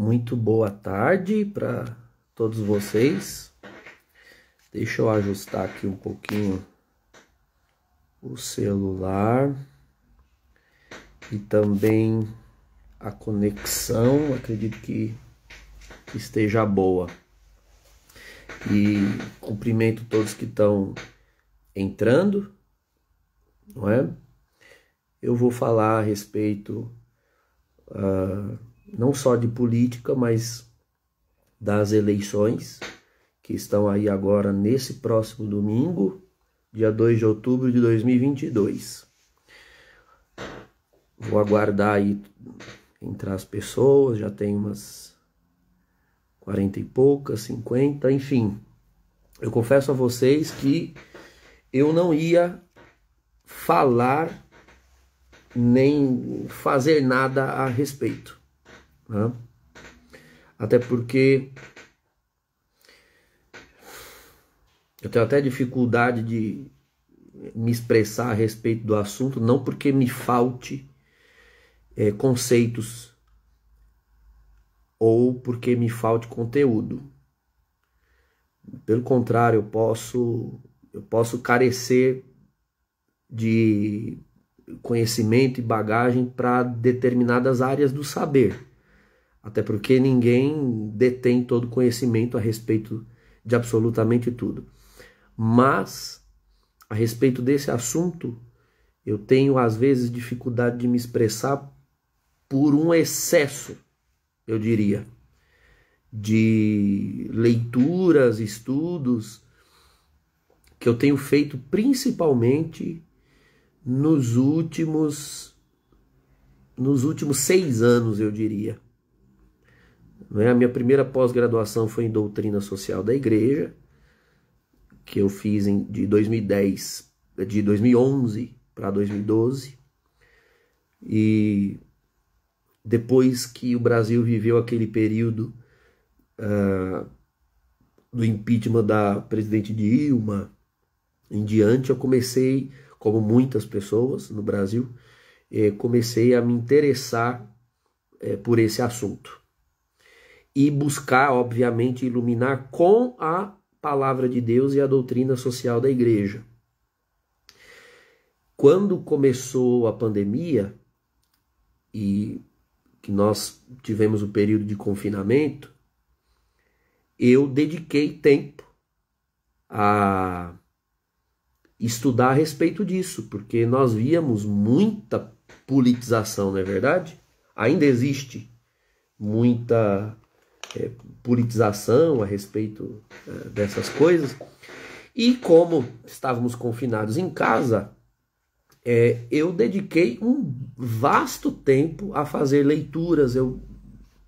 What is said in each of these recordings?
Muito boa tarde para todos vocês. Deixa eu ajustar aqui um pouquinho o celular e também a conexão, acredito que esteja boa. E cumprimento todos que estão entrando, não é? Eu vou falar a respeito uh, não só de política, mas das eleições que estão aí agora nesse próximo domingo, dia 2 de outubro de 2022. Vou aguardar aí entrar as pessoas, já tem umas 40 e poucas, 50, enfim. Eu confesso a vocês que eu não ia falar nem fazer nada a respeito. Né? Até porque eu tenho até dificuldade de me expressar a respeito do assunto, não porque me falte é, conceitos ou porque me falte conteúdo. Pelo contrário, eu posso eu posso carecer de conhecimento e bagagem para determinadas áreas do saber. Até porque ninguém detém todo o conhecimento a respeito de absolutamente tudo. Mas, a respeito desse assunto, eu tenho às vezes dificuldade de me expressar por um excesso, eu diria, de leituras, estudos que eu tenho feito principalmente nos últimos nos últimos seis anos, eu diria. Né? A minha primeira pós-graduação foi em doutrina social da igreja, que eu fiz em, de 2010, de 2011 para 2012. E depois que o Brasil viveu aquele período uh, do impeachment da presidente Dilma em diante, eu comecei, como muitas pessoas no Brasil, eh, comecei a me interessar eh, por esse assunto e buscar, obviamente, iluminar com a palavra de Deus e a doutrina social da igreja. Quando começou a pandemia e que nós tivemos o período de confinamento, eu dediquei tempo a estudar a respeito disso, porque nós víamos muita politização, não é verdade? Ainda existe muita é, politização a respeito é, dessas coisas. E como estávamos confinados em casa, é, eu dediquei um vasto tempo a fazer leituras, eu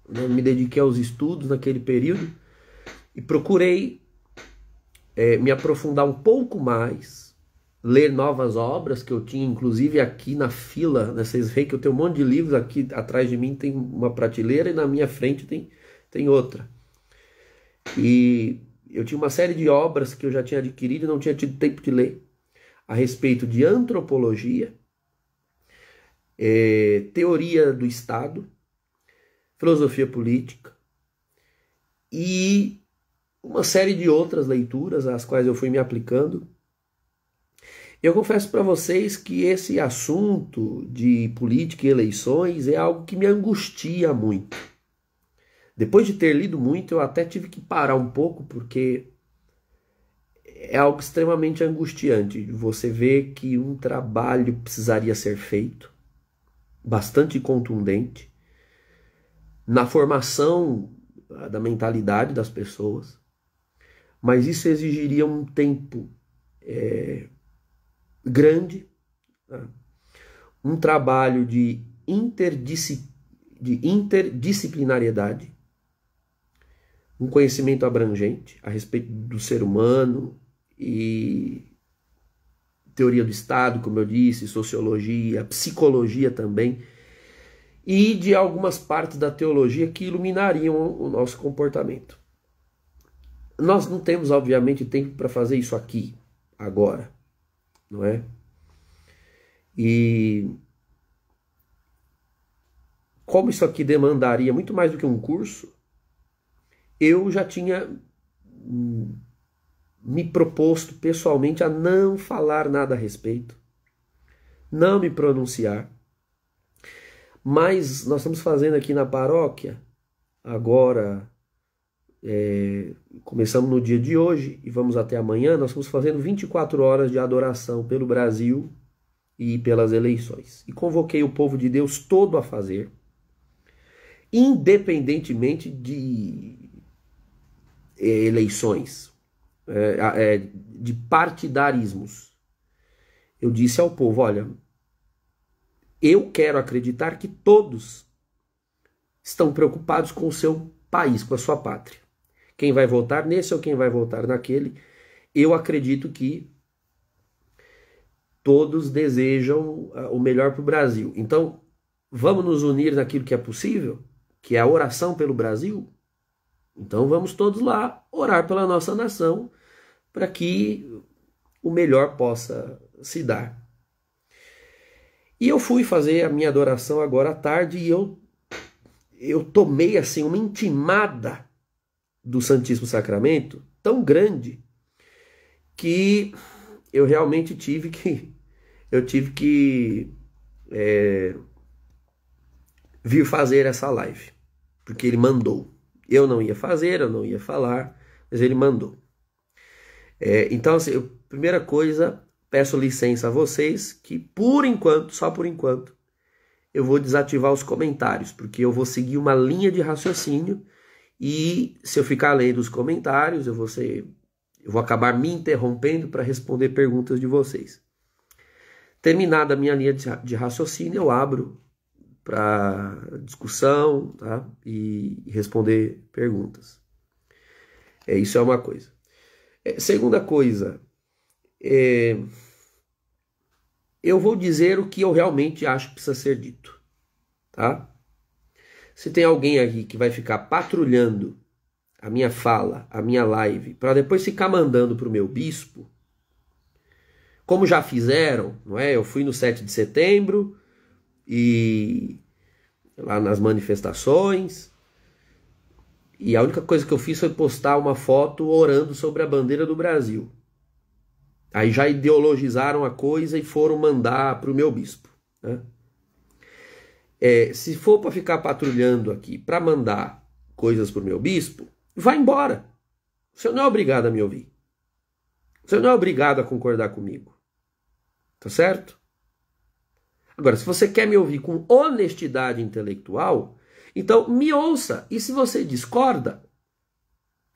né, me dediquei aos estudos naquele período e procurei é, me aprofundar um pouco mais, ler novas obras que eu tinha, inclusive aqui na fila, né, vocês veem que eu tenho um monte de livros aqui atrás de mim, tem uma prateleira e na minha frente tem tem outra. E eu tinha uma série de obras que eu já tinha adquirido e não tinha tido tempo de ler a respeito de antropologia, é, teoria do Estado, filosofia política e uma série de outras leituras às quais eu fui me aplicando. Eu confesso para vocês que esse assunto de política e eleições é algo que me angustia muito depois de ter lido muito, eu até tive que parar um pouco, porque é algo extremamente angustiante. Você vê que um trabalho precisaria ser feito, bastante contundente, na formação ah, da mentalidade das pessoas, mas isso exigiria um tempo é, grande, né? um trabalho de, interdisci de interdisciplinariedade um conhecimento abrangente a respeito do ser humano e teoria do Estado, como eu disse, sociologia, psicologia também, e de algumas partes da teologia que iluminariam o nosso comportamento. Nós não temos, obviamente, tempo para fazer isso aqui, agora, não é? E como isso aqui demandaria muito mais do que um curso, eu já tinha hum, me proposto pessoalmente a não falar nada a respeito, não me pronunciar. Mas nós estamos fazendo aqui na paróquia, agora, é, começamos no dia de hoje e vamos até amanhã, nós estamos fazendo 24 horas de adoração pelo Brasil e pelas eleições. E convoquei o povo de Deus todo a fazer, independentemente de eleições, é, é, de partidarismos. Eu disse ao povo: olha, eu quero acreditar que todos estão preocupados com o seu país, com a sua pátria. Quem vai votar nesse ou quem vai votar naquele, eu acredito que todos desejam ah, o melhor para o Brasil. Então, vamos nos unir naquilo que é possível, que é a oração pelo Brasil, então vamos todos lá orar pela nossa nação para que o melhor possa se dar. E eu fui fazer a minha adoração agora à tarde e eu eu tomei assim uma intimada do Santíssimo Sacramento tão grande que eu realmente tive que eu tive que é, vir fazer essa live porque ele mandou eu não ia fazer, eu não ia falar, mas ele mandou. É, então, assim, primeira coisa, peço licença a vocês que por enquanto, só por enquanto, eu vou desativar os comentários, porque eu vou seguir uma linha de raciocínio e se eu ficar lendo os comentários, eu vou, ser, eu vou acabar me interrompendo para responder perguntas de vocês. Terminada a minha linha de raciocínio, eu abro para discussão tá? e responder perguntas. É, isso é uma coisa. É, segunda coisa, é, eu vou dizer o que eu realmente acho que precisa ser dito. Tá? Se tem alguém aqui que vai ficar patrulhando a minha fala, a minha live, para depois ficar mandando para o meu bispo, como já fizeram, não é? Eu fui no 7 de setembro e lá nas manifestações. E a única coisa que eu fiz foi postar uma foto orando sobre a bandeira do Brasil. Aí já ideologizaram a coisa e foram mandar para o meu bispo. Né? É, se for para ficar patrulhando aqui para mandar coisas para o meu bispo, vá embora. Você não é obrigado a me ouvir. Você não é obrigado a concordar comigo. Tá certo? Agora, se você quer me ouvir com honestidade intelectual, então me ouça. E se você discorda,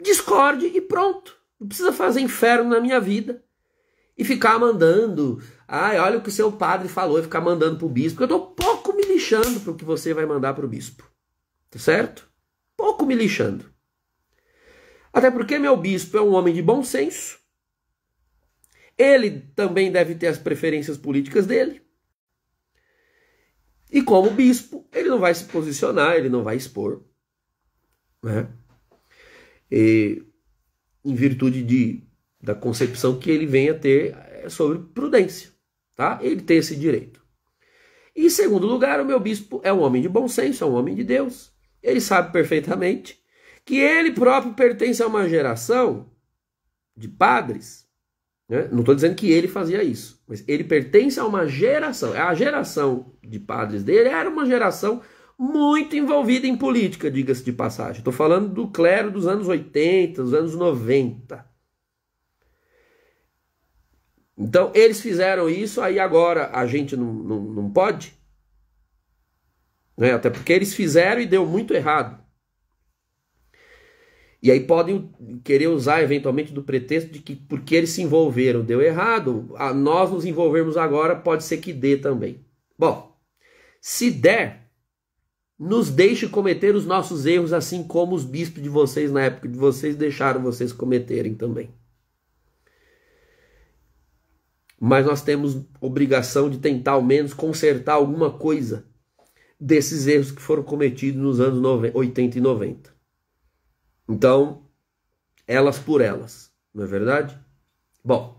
discorde e pronto. Não precisa fazer inferno na minha vida e ficar mandando. Ai, olha o que seu padre falou e ficar mandando pro bispo. Eu estou pouco me lixando para o que você vai mandar pro bispo. Tá certo? Pouco me lixando. Até porque meu bispo é um homem de bom senso. Ele também deve ter as preferências políticas dele. E como bispo, ele não vai se posicionar, ele não vai expor. Né? E, em virtude de, da concepção que ele venha ter é sobre prudência. Tá? Ele tem esse direito. E, em segundo lugar, o meu bispo é um homem de bom senso, é um homem de Deus. Ele sabe perfeitamente que ele próprio pertence a uma geração de padres né? Não estou dizendo que ele fazia isso, mas ele pertence a uma geração. A geração de padres dele era uma geração muito envolvida em política, diga-se de passagem. Estou falando do clero dos anos 80, dos anos 90. Então, eles fizeram isso, aí agora a gente não, não, não pode? Né? Até porque eles fizeram e deu muito errado. E aí podem querer usar eventualmente do pretexto de que porque eles se envolveram deu errado, a nós nos envolvermos agora pode ser que dê também. Bom, se der, nos deixe cometer os nossos erros assim como os bispos de vocês na época de vocês deixaram vocês cometerem também. Mas nós temos obrigação de tentar ao menos consertar alguma coisa desses erros que foram cometidos nos anos 80 e 90. Então, elas por elas, não é verdade? Bom,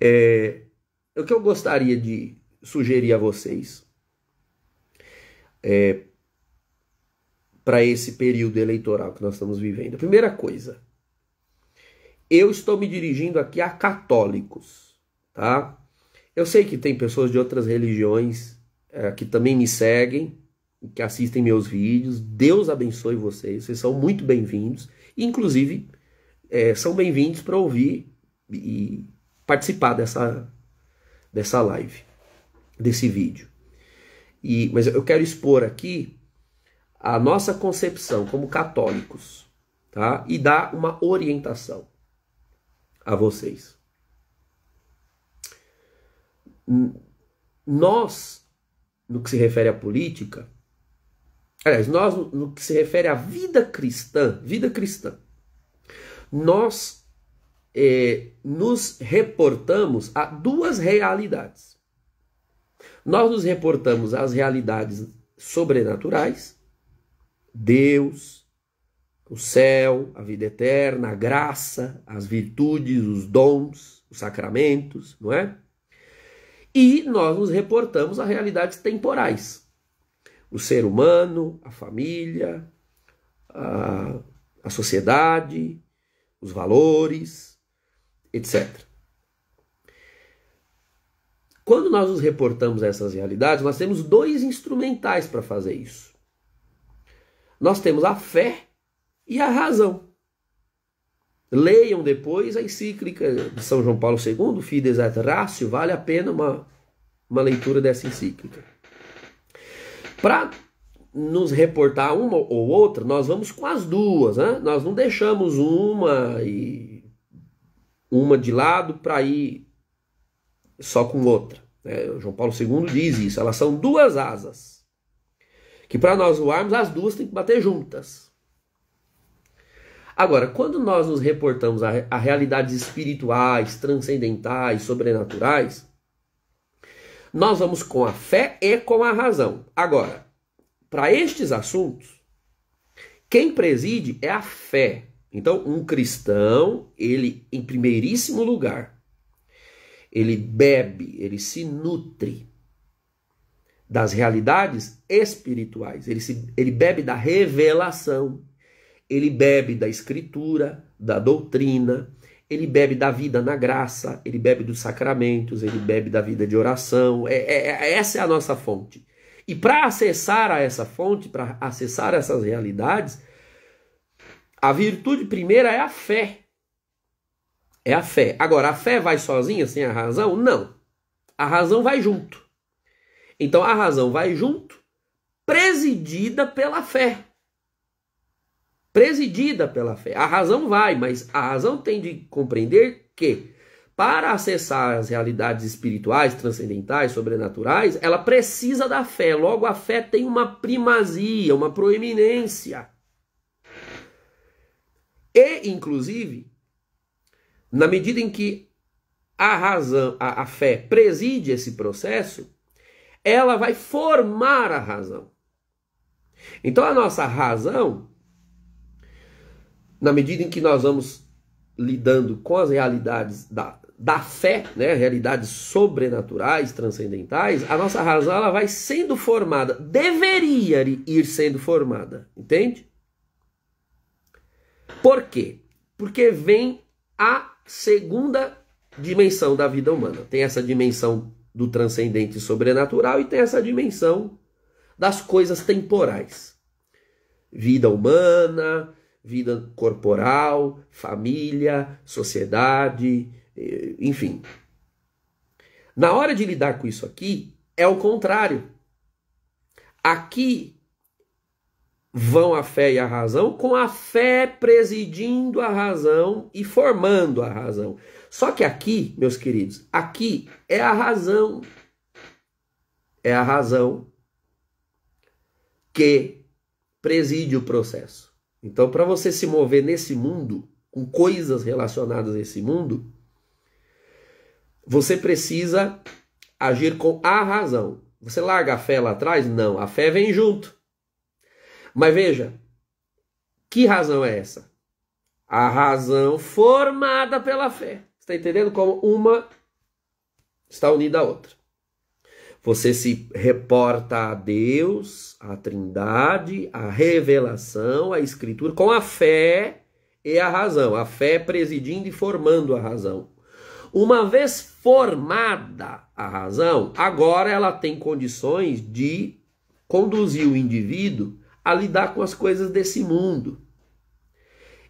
é, o que eu gostaria de sugerir a vocês é, para esse período eleitoral que nós estamos vivendo. Primeira coisa, eu estou me dirigindo aqui a católicos, tá? Eu sei que tem pessoas de outras religiões é, que também me seguem, que assistem meus vídeos. Deus abençoe vocês, vocês são muito bem-vindos. Inclusive, é, são bem-vindos para ouvir e participar dessa, dessa live, desse vídeo. E, mas eu quero expor aqui a nossa concepção como católicos tá? e dar uma orientação a vocês. Nós, no que se refere à política, Aliás, nós, no que se refere à vida cristã, vida cristã, nós é, nos reportamos a duas realidades. Nós nos reportamos às realidades sobrenaturais, Deus, o céu, a vida eterna, a graça, as virtudes, os dons, os sacramentos, não é? E nós nos reportamos a realidades temporais o ser humano, a família, a, a sociedade, os valores, etc. Quando nós nos reportamos a essas realidades, nós temos dois instrumentais para fazer isso. Nós temos a fé e a razão. Leiam depois a encíclica de São João Paulo II, Fides et Ratio, vale a pena uma, uma leitura dessa encíclica. Para nos reportar uma ou outra, nós vamos com as duas, né? Nós não deixamos uma e uma de lado para ir só com outra. Né? João Paulo II diz isso. Elas são duas asas que para nós voarmos as duas têm que bater juntas. Agora, quando nós nos reportamos a, a realidades espirituais, transcendentais, sobrenaturais, nós vamos com a fé e com a razão. Agora, para estes assuntos, quem preside é a fé. Então, um cristão, ele, em primeiríssimo lugar, ele bebe, ele se nutre das realidades espirituais. Ele, se, ele bebe da revelação, ele bebe da escritura, da doutrina, ele bebe da vida na graça, ele bebe dos sacramentos, ele bebe da vida de oração. É, é, é essa é a nossa fonte. E para acessar a essa fonte, para acessar essas realidades, a virtude primeira é a fé. É a fé. Agora, a fé vai sozinha sem a razão? Não. A razão vai junto. Então, a razão vai junto, presidida pela fé presidida pela fé. A razão vai, mas a razão tem de compreender que, para acessar as realidades espirituais, transcendentais, sobrenaturais, ela precisa da fé. Logo, a fé tem uma primazia, uma proeminência. E, inclusive, na medida em que a razão, a, a fé preside esse processo, ela vai formar a razão. Então a nossa razão na medida em que nós vamos lidando com as realidades da, da fé, né, realidades sobrenaturais, transcendentais, a nossa razão ela vai sendo formada, deveria ir sendo formada, entende? Por quê? Porque vem a segunda dimensão da vida humana. Tem essa dimensão do transcendente e sobrenatural e tem essa dimensão das coisas temporais. Vida humana, vida corporal, família, sociedade, enfim. Na hora de lidar com isso aqui, é o contrário. Aqui vão a fé e a razão, com a fé presidindo a razão e formando a razão. Só que aqui, meus queridos, aqui é a razão. É a razão que preside o processo. Então, para você se mover nesse mundo, com coisas relacionadas a esse mundo, você precisa agir com a razão. Você larga a fé lá atrás? Não, a fé vem junto. Mas veja, que razão é essa? A razão formada pela fé. Você está entendendo como uma está unida à outra. Você se reporta a Deus, à Trindade, à revelação, à Escritura, com a fé e a razão. A fé presidindo e formando a razão. Uma vez formada a razão, agora ela tem condições de conduzir o indivíduo a lidar com as coisas desse mundo.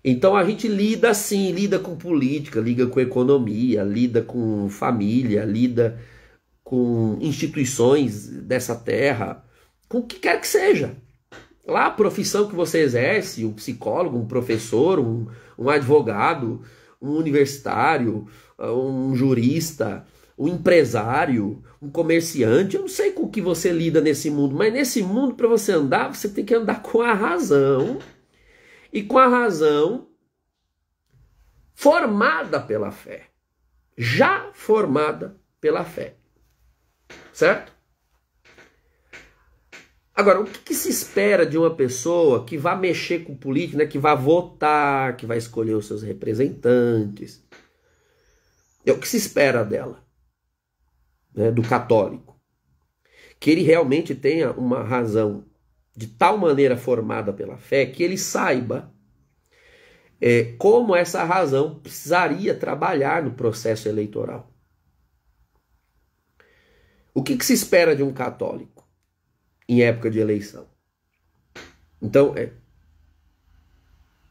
Então a gente lida assim, lida com política, lida com economia, lida com família, lida com instituições dessa terra, com o que quer que seja. Lá a profissão que você exerce, um psicólogo, um professor, um, um advogado, um universitário, uh, um jurista, um empresário, um comerciante, eu não sei com o que você lida nesse mundo, mas nesse mundo, para você andar, você tem que andar com a razão. E com a razão formada pela fé. Já formada pela fé. Certo? Agora, o que, que, se espera de uma pessoa que vai mexer com política, né, que vai votar, que vai escolher os seus representantes? É o que se espera dela, né, do católico. Que ele realmente tenha uma razão de tal maneira formada pela fé que ele saiba é, como essa razão precisaria trabalhar no processo eleitoral. O que, que, se espera de um católico em época de eleição? Então, é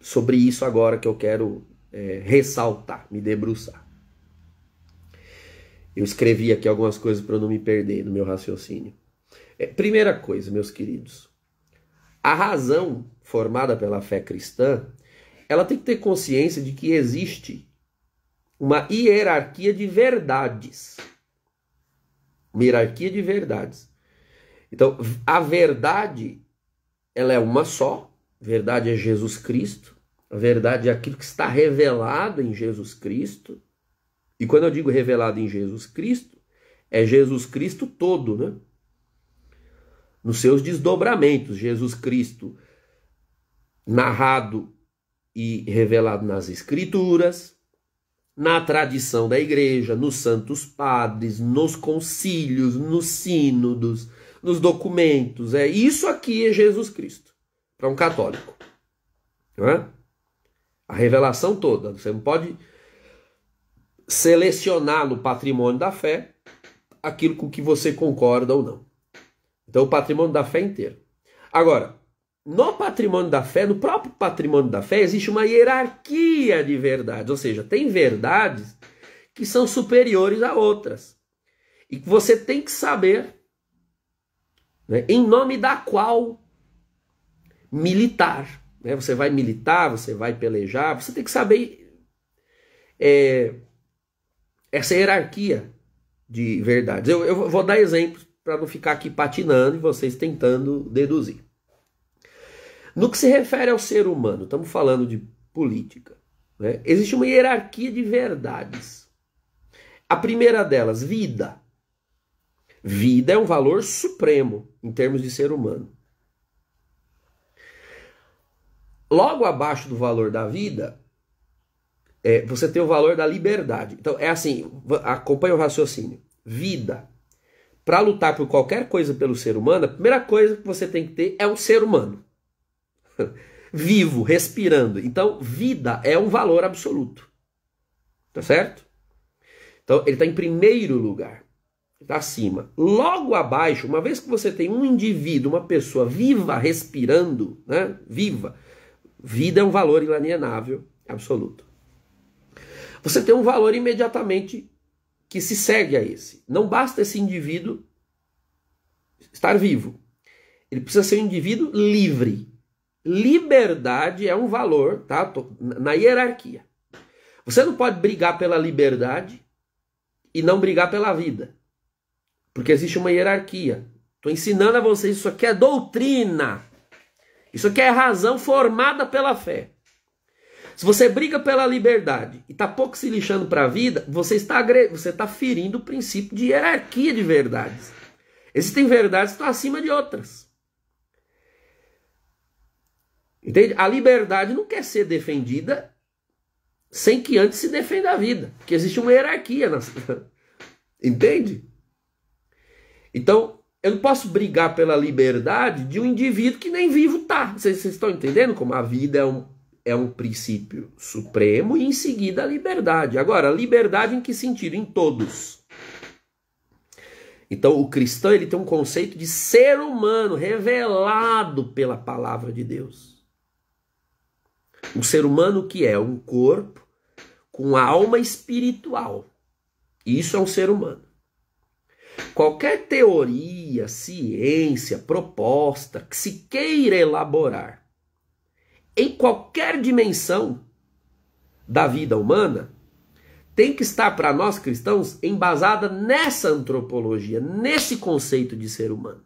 sobre isso agora que eu quero é, ressaltar, me debruçar. Eu escrevi aqui algumas coisas para eu não me perder no meu raciocínio. É, primeira coisa, meus queridos, a razão formada pela fé cristã, ela tem que ter consciência de que existe uma hierarquia de verdades uma hierarquia de verdades. Então, a verdade, ela é uma só. A verdade é Jesus Cristo. A verdade é aquilo que está revelado em Jesus Cristo. E quando eu digo revelado em Jesus Cristo, é Jesus Cristo todo, né? Nos seus desdobramentos, Jesus Cristo narrado e revelado nas Escrituras, na tradição da igreja, nos santos padres, nos concílios, nos sínodos, nos documentos. É isso aqui é Jesus Cristo para um católico, não é? A revelação toda. Você não pode selecionar no patrimônio da fé aquilo com que você concorda ou não. Então, o patrimônio da fé inteiro. Agora, no patrimônio da fé, no próprio patrimônio da fé, existe uma hierarquia de verdades, ou seja, tem verdades que são superiores a outras e que você tem que saber, né, em nome da qual militar. Né? Você vai militar, você vai pelejar, você tem que saber é, essa hierarquia de verdades. Eu, eu vou dar exemplos para não ficar aqui patinando e vocês tentando deduzir. No que se refere ao ser humano, estamos falando de política. Né? Existe uma hierarquia de verdades. A primeira delas, vida. Vida é um valor supremo em termos de ser humano. Logo abaixo do valor da vida, é, você tem o valor da liberdade. Então é assim, acompanha o raciocínio. Vida. Para lutar por qualquer coisa pelo ser humano, a primeira coisa que você tem que ter é um ser humano. vivo, respirando. Então, vida é um valor absoluto. Tá certo? Então, ele está em primeiro lugar. Está acima. Logo abaixo, uma vez que você tem um indivíduo, uma pessoa viva, respirando, né? Viva. Vida é um valor inalienável, absoluto. Você tem um valor imediatamente que se segue a esse. Não basta esse indivíduo estar vivo. Ele precisa ser um indivíduo livre. Liberdade é um valor, tá? Tô na hierarquia. Você não pode brigar pela liberdade e não brigar pela vida. Porque existe uma hierarquia. Estou ensinando a vocês, isso aqui é doutrina. Isso aqui é razão formada pela fé. Se você briga pela liberdade e está pouco se lixando para a vida, você está, você está ferindo o princípio de hierarquia de verdades. Existem verdades que estão acima de outras. Entende? A liberdade não quer ser defendida sem que antes se defenda a vida, porque existe uma hierarquia. Na... Entende? Então, eu não posso brigar pela liberdade de um indivíduo que nem vivo tá. Vocês estão entendendo como a vida é um, é um princípio supremo e em seguida a liberdade. Agora, liberdade em que sentido? Em todos. Então, o cristão ele tem um conceito de ser humano revelado pela palavra de Deus. O ser humano que é um corpo com alma espiritual. Isso é um ser humano. Qualquer teoria, ciência, proposta que se queira elaborar em qualquer dimensão da vida humana tem que estar para nós cristãos embasada nessa antropologia, nesse conceito de ser humano.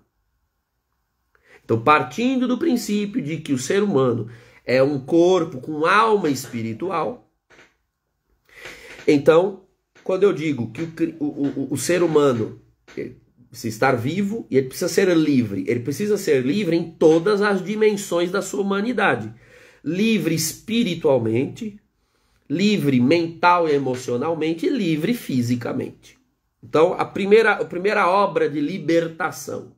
Então, partindo do princípio de que o ser humano é um corpo com alma espiritual. Então, quando eu digo que o, o, o ser humano precisa eh, estar vivo e ele precisa ser livre, ele precisa ser livre em todas as dimensões da sua humanidade: livre espiritualmente, livre mental e emocionalmente, e livre fisicamente. Então, a primeira, a primeira obra de libertação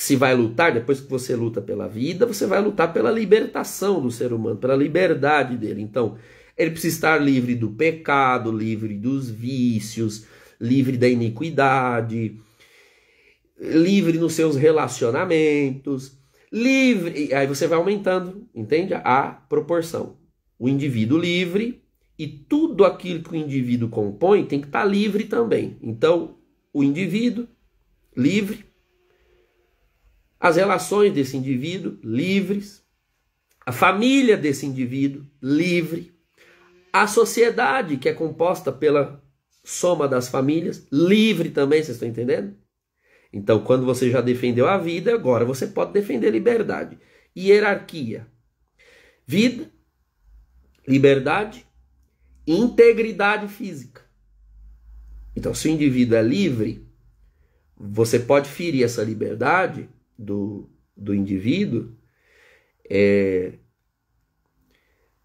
que se vai lutar, depois que você luta pela vida, você vai lutar pela libertação do ser humano, pela liberdade dele. Então, ele precisa estar livre do pecado, livre dos vícios, livre da iniquidade, livre nos seus relacionamentos, livre. Aí você vai aumentando, entende? A proporção. O indivíduo livre e tudo aquilo que o indivíduo compõe tem que estar livre também. Então, o indivíduo livre, as relações desse indivíduo livres, a família desse indivíduo livre, a sociedade que é composta pela soma das famílias livre também, vocês estão entendendo? Então, quando você já defendeu a vida, agora você pode defender liberdade e hierarquia. Vida, liberdade e integridade física. Então, se o indivíduo é livre, você pode ferir essa liberdade do, do indivíduo, é,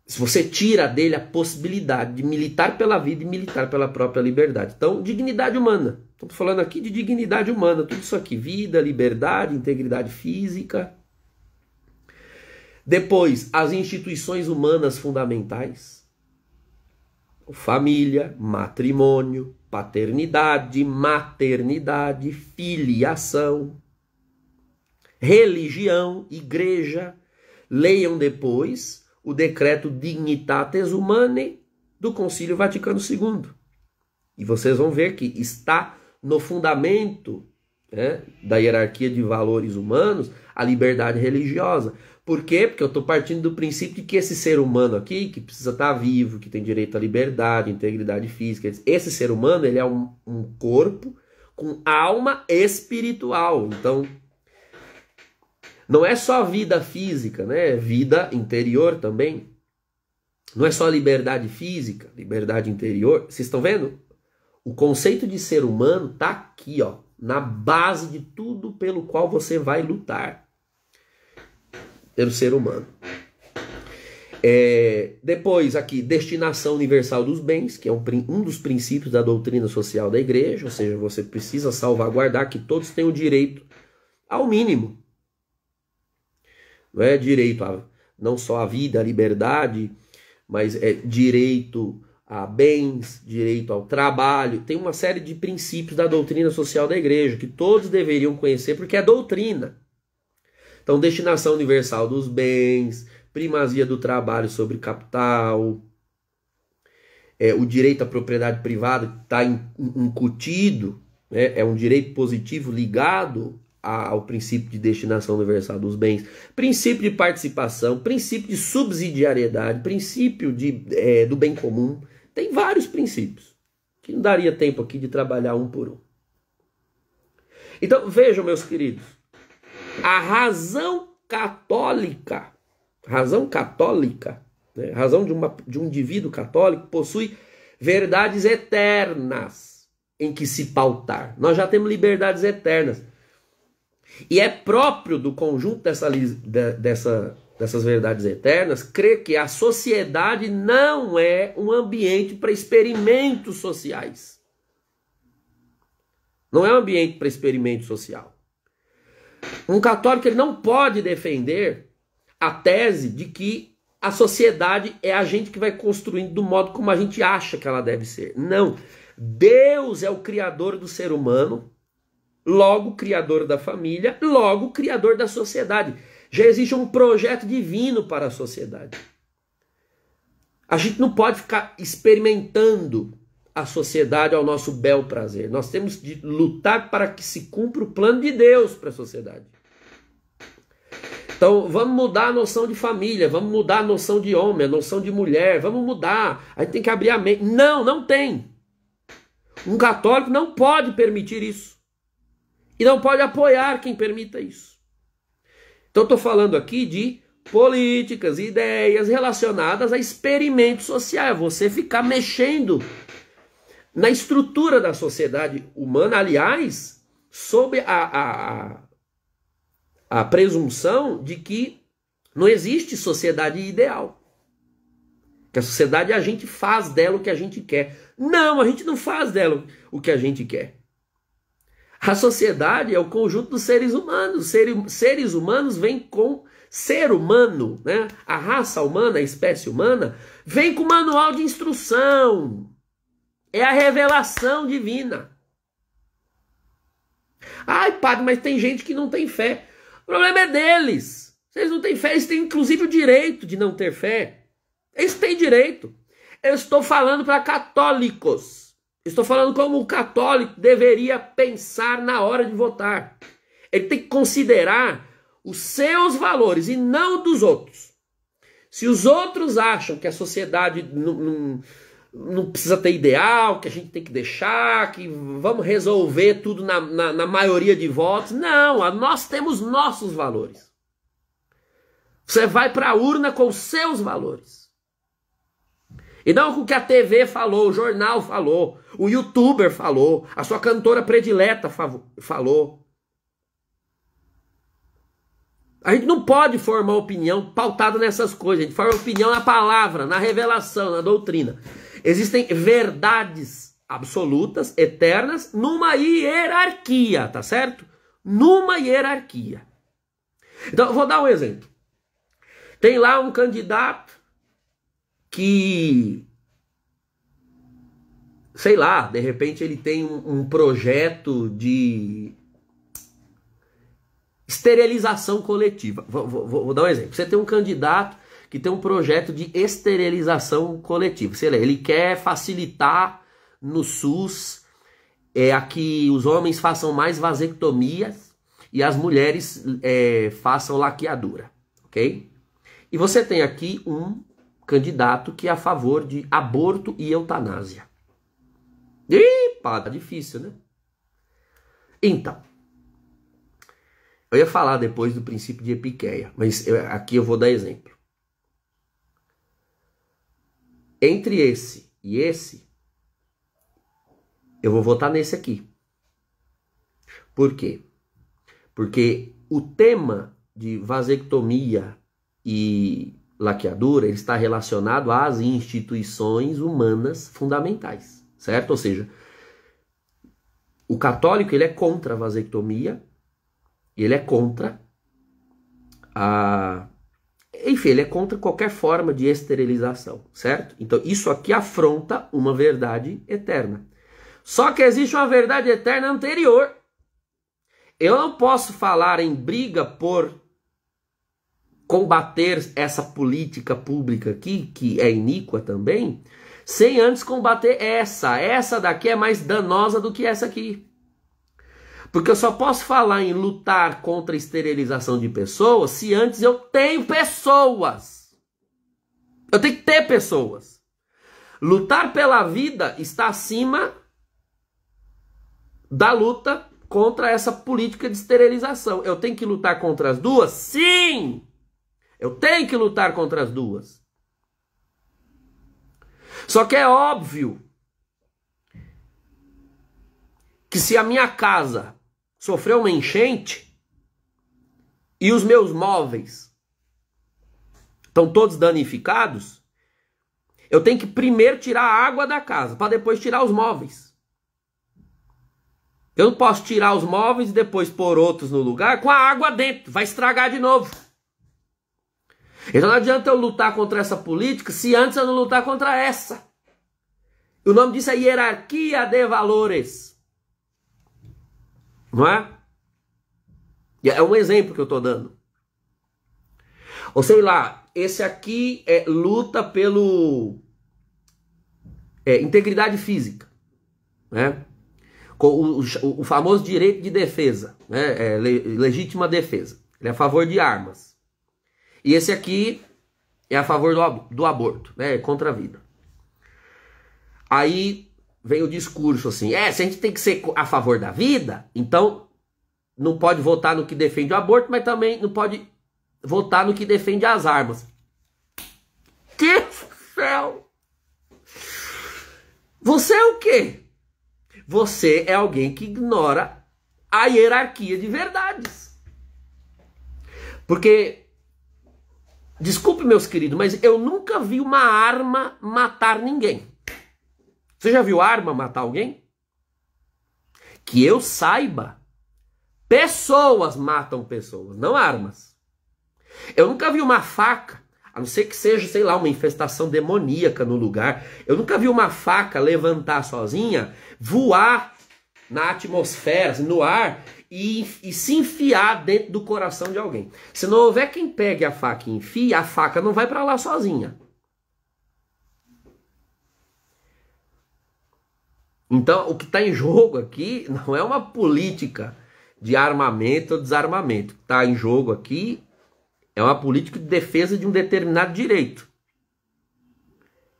se você tira dele a possibilidade de militar pela vida e militar pela própria liberdade. Então, dignidade humana. Estamos falando aqui de dignidade humana, tudo isso aqui: vida, liberdade, integridade física. Depois, as instituições humanas fundamentais: família, matrimônio, paternidade, maternidade, filiação, religião, igreja. Leiam depois o decreto Dignitatis Humanae do Concílio Vaticano II. E vocês vão ver que está no fundamento né, da hierarquia de valores humanos a liberdade religiosa. Por quê? Porque eu estou partindo do princípio de que esse ser humano aqui, que precisa estar tá vivo, que tem direito à liberdade, integridade física, esse ser humano ele é um, um corpo com alma espiritual. Então, não é só vida física, né? vida interior também. Não é só liberdade física, liberdade interior. Vocês estão vendo? O conceito de ser humano está aqui, ó, na base de tudo pelo qual você vai lutar. Pelo ser humano. É, depois, aqui, destinação universal dos bens, que é um, um, dos princípios da doutrina social da igreja, ou seja, você precisa salvaguardar que todos tenham direito ao mínimo, não é direito a não só à vida, à liberdade, mas é direito a bens, direito ao trabalho. Tem uma série de princípios da doutrina social da igreja que todos deveriam conhecer porque é doutrina. Então, destinação universal dos bens, primazia do trabalho sobre capital, é, o direito à propriedade privada está incutido, né, é um direito positivo ligado ao princípio de destinação universal dos bens, princípio de participação, princípio de subsidiariedade, princípio de, é, do bem comum. Tem vários princípios que não daria tempo aqui de trabalhar um por um. Então vejam, meus queridos, a razão católica, razão católica, né, razão de, uma, de um indivíduo católico possui verdades eternas em que se pautar. Nós já temos liberdades eternas. E é próprio do conjunto dessa, dessa, dessas verdades eternas crer que a sociedade não é um ambiente para experimentos sociais. Não é um ambiente para experimento social. Um católico ele não pode defender a tese de que a sociedade é a gente que vai construindo do modo como a gente acha que ela deve ser. Não. Deus é o criador do ser humano logo criador da família, logo criador da sociedade. Já existe um projeto divino para a sociedade. A gente não pode ficar experimentando a sociedade ao nosso bel prazer. Nós temos de lutar para que se cumpra o plano de Deus para a sociedade. Então vamos mudar a noção de família, vamos mudar a noção de homem, a noção de mulher, vamos mudar. A gente tem que abrir a mente. Não, não tem. Um católico não pode permitir isso. E não pode apoiar quem permita isso. Então, estou falando aqui de políticas, ideias relacionadas a experimento social. você ficar mexendo na estrutura da sociedade humana, aliás, sob a, a, a presunção de que não existe sociedade ideal. Que a sociedade a gente faz dela o que a gente quer. Não, a gente não faz dela o que a gente quer. A sociedade é o conjunto dos seres humanos. Seres, seres humanos vêm com ser humano, né? A raça humana, a espécie humana, vem com manual de instrução. É a revelação divina. Ai, padre, mas tem gente que não tem fé. O problema é deles. Vocês não têm fé, eles têm inclusive o direito de não ter fé. Eles têm direito. Eu estou falando para católicos. Estou falando como o católico deveria pensar na hora de votar. Ele tem que considerar os seus valores e não dos outros. Se os outros acham que a sociedade não, não, não precisa ter ideal, que a gente tem que deixar, que vamos resolver tudo na, na, na maioria de votos, não, nós temos nossos valores. Você vai para a urna com os seus valores. E não com o que a TV falou, o jornal falou, o youtuber falou, a sua cantora predileta falou. A gente não pode formar opinião pautada nessas coisas. A gente forma opinião na palavra, na revelação, na doutrina. Existem verdades absolutas, eternas, numa hierarquia, tá certo? Numa hierarquia. Então, vou dar um exemplo. Tem lá um candidato que sei lá, de repente ele tem um, um, projeto de esterilização coletiva. Vou, vou, vou, dar um exemplo. Você tem um candidato que tem um projeto de esterilização coletiva. Sei lá, ele quer facilitar no SUS é, a que os homens façam mais vasectomias e as mulheres é, façam laqueadura, ok? E você tem aqui um candidato que é a favor de aborto e eutanásia. Ih, pá, tá difícil, né? Então, eu ia falar depois do princípio de Epiqueia, mas eu, aqui eu vou dar exemplo. Entre esse e esse, eu vou votar nesse aqui. Por quê? Porque o tema de vasectomia e laqueadura ele está relacionado às instituições humanas fundamentais, certo? Ou seja, o católico ele é contra a vasectomia, ele é contra a enfim, ele é contra qualquer forma de esterilização, certo? Então, isso aqui afronta uma verdade eterna. Só que existe uma verdade eterna anterior. Eu não posso falar em briga por combater essa política pública aqui, que é iníqua também, sem antes combater essa. Essa daqui é mais danosa do que essa aqui. Porque eu só posso falar em lutar contra a esterilização de pessoas se antes eu tenho pessoas. Eu tenho que ter pessoas. Lutar pela vida está acima da luta contra essa política de esterilização. Eu tenho que lutar contra as duas? Sim! Eu tenho que lutar contra as duas. Só que é óbvio que se a minha casa sofreu uma enchente e os meus móveis estão todos danificados, eu tenho que primeiro tirar a água da casa para depois tirar os móveis. Eu não posso tirar os móveis e depois pôr outros no lugar com a água dentro, vai estragar de novo. Então não adianta eu lutar contra essa política se antes eu não lutar contra essa. O nome disso é hierarquia de valores. Não é? É um exemplo que eu estou dando. Ou sei lá, esse aqui é luta pelo é, integridade física, né? Com o, o, o famoso direito de defesa, né? É, legítima defesa. Ele é a favor de armas. E esse aqui é a favor do, do aborto, né? É contra a vida. Aí vem o discurso assim: é, se a gente tem que ser a favor da vida, então não pode votar no que defende o aborto, mas também não pode votar no que defende as armas. Que céu! Você é o quê? Você é alguém que ignora a hierarquia de verdades. Porque Desculpe, meus queridos, mas eu nunca vi uma arma matar ninguém. Você já viu arma matar alguém? Que eu saiba, pessoas matam pessoas, não armas. Eu nunca vi uma faca, a não ser que seja, sei lá, uma infestação demoníaca no lugar. Eu nunca vi uma faca levantar sozinha, voar na atmosfera, assim, no ar, e, e, se enfiar dentro do coração de alguém. Se não houver quem pegue a faca e enfie, a faca não vai para lá sozinha. Então, o que está em jogo aqui não é uma política de armamento ou desarmamento. O que está em jogo aqui é uma política de defesa de um determinado direito.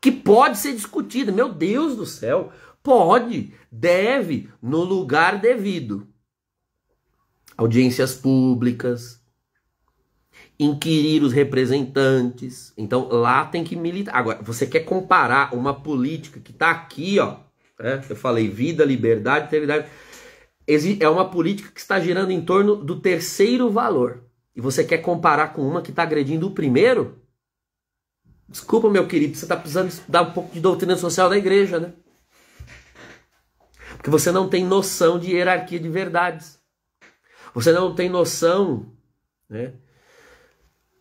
Que pode ser discutida, meu Deus do céu, pode, deve, no lugar devido audiências públicas, inquirir os representantes. Então lá tem que militar. Agora, você quer comparar uma política que está aqui, ó, é, eu falei vida, liberdade, integridade. É uma política que está girando em torno do terceiro valor. E você quer comparar com uma que está agredindo o primeiro? Desculpa, meu querido, você está precisando estudar um pouco de doutrina social da igreja, né? Porque você não tem noção de hierarquia de verdades. Você não tem noção né,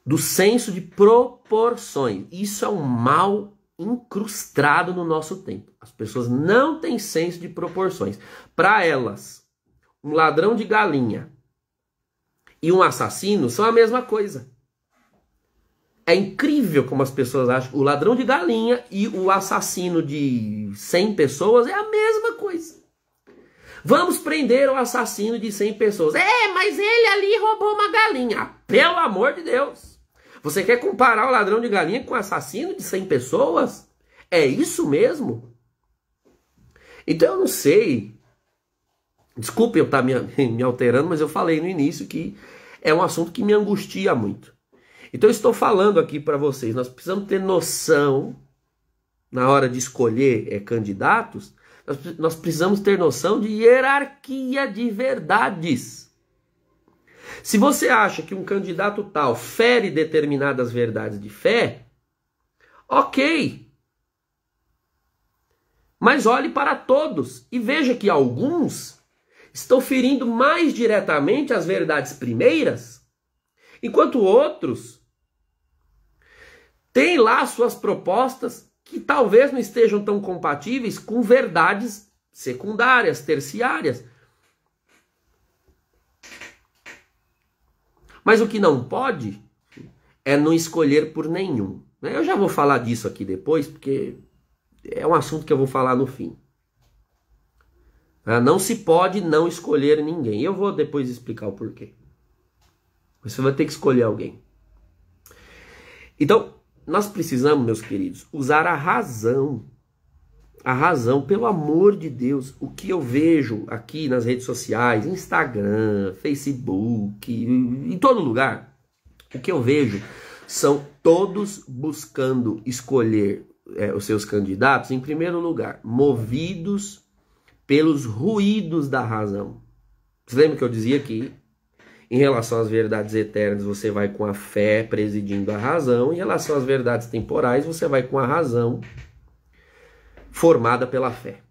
do senso de proporções. Isso é um mal incrustado no nosso tempo. As pessoas não têm senso de proporções. Para elas, um ladrão de galinha e um assassino são a mesma coisa. É incrível como as pessoas acham o ladrão de galinha e o assassino de 100 pessoas é a mesma coisa. Vamos prender o assassino de 100 pessoas. É, mas ele ali roubou uma galinha. pelo amor de Deus. Você quer comparar o ladrão de galinha com o assassino de 100 pessoas? É isso mesmo? Então eu não sei. Desculpe eu estar tá me, me alterando, mas eu falei no início que é um assunto que me angustia muito. Então eu estou falando aqui para vocês, nós precisamos ter noção na hora de escolher é, candidatos nós precisamos ter noção de hierarquia de verdades. Se você acha que um candidato tal fere determinadas verdades de fé, ok. Mas olhe para todos e veja que alguns estão ferindo mais diretamente as verdades primeiras, enquanto outros têm lá suas propostas que talvez não estejam tão compatíveis com verdades secundárias, terciárias. Mas o que não pode é não escolher por nenhum. Né? Eu já vou falar disso aqui depois, porque é um assunto que eu vou falar no fim. Ah, não se pode não escolher ninguém. Eu vou depois explicar o porquê. Você vai ter que escolher alguém. Então, nós precisamos, meus queridos, usar a razão. A razão, pelo amor de Deus, o que eu vejo aqui nas redes sociais, Instagram, Facebook, em todo lugar, o que eu vejo são todos buscando escolher é, os seus candidatos, em primeiro lugar, movidos pelos ruídos da razão. Você lembra que eu dizia que em relação às verdades eternas, você vai com a fé presidindo a razão. Em relação às verdades temporais, você vai com a razão formada pela fé.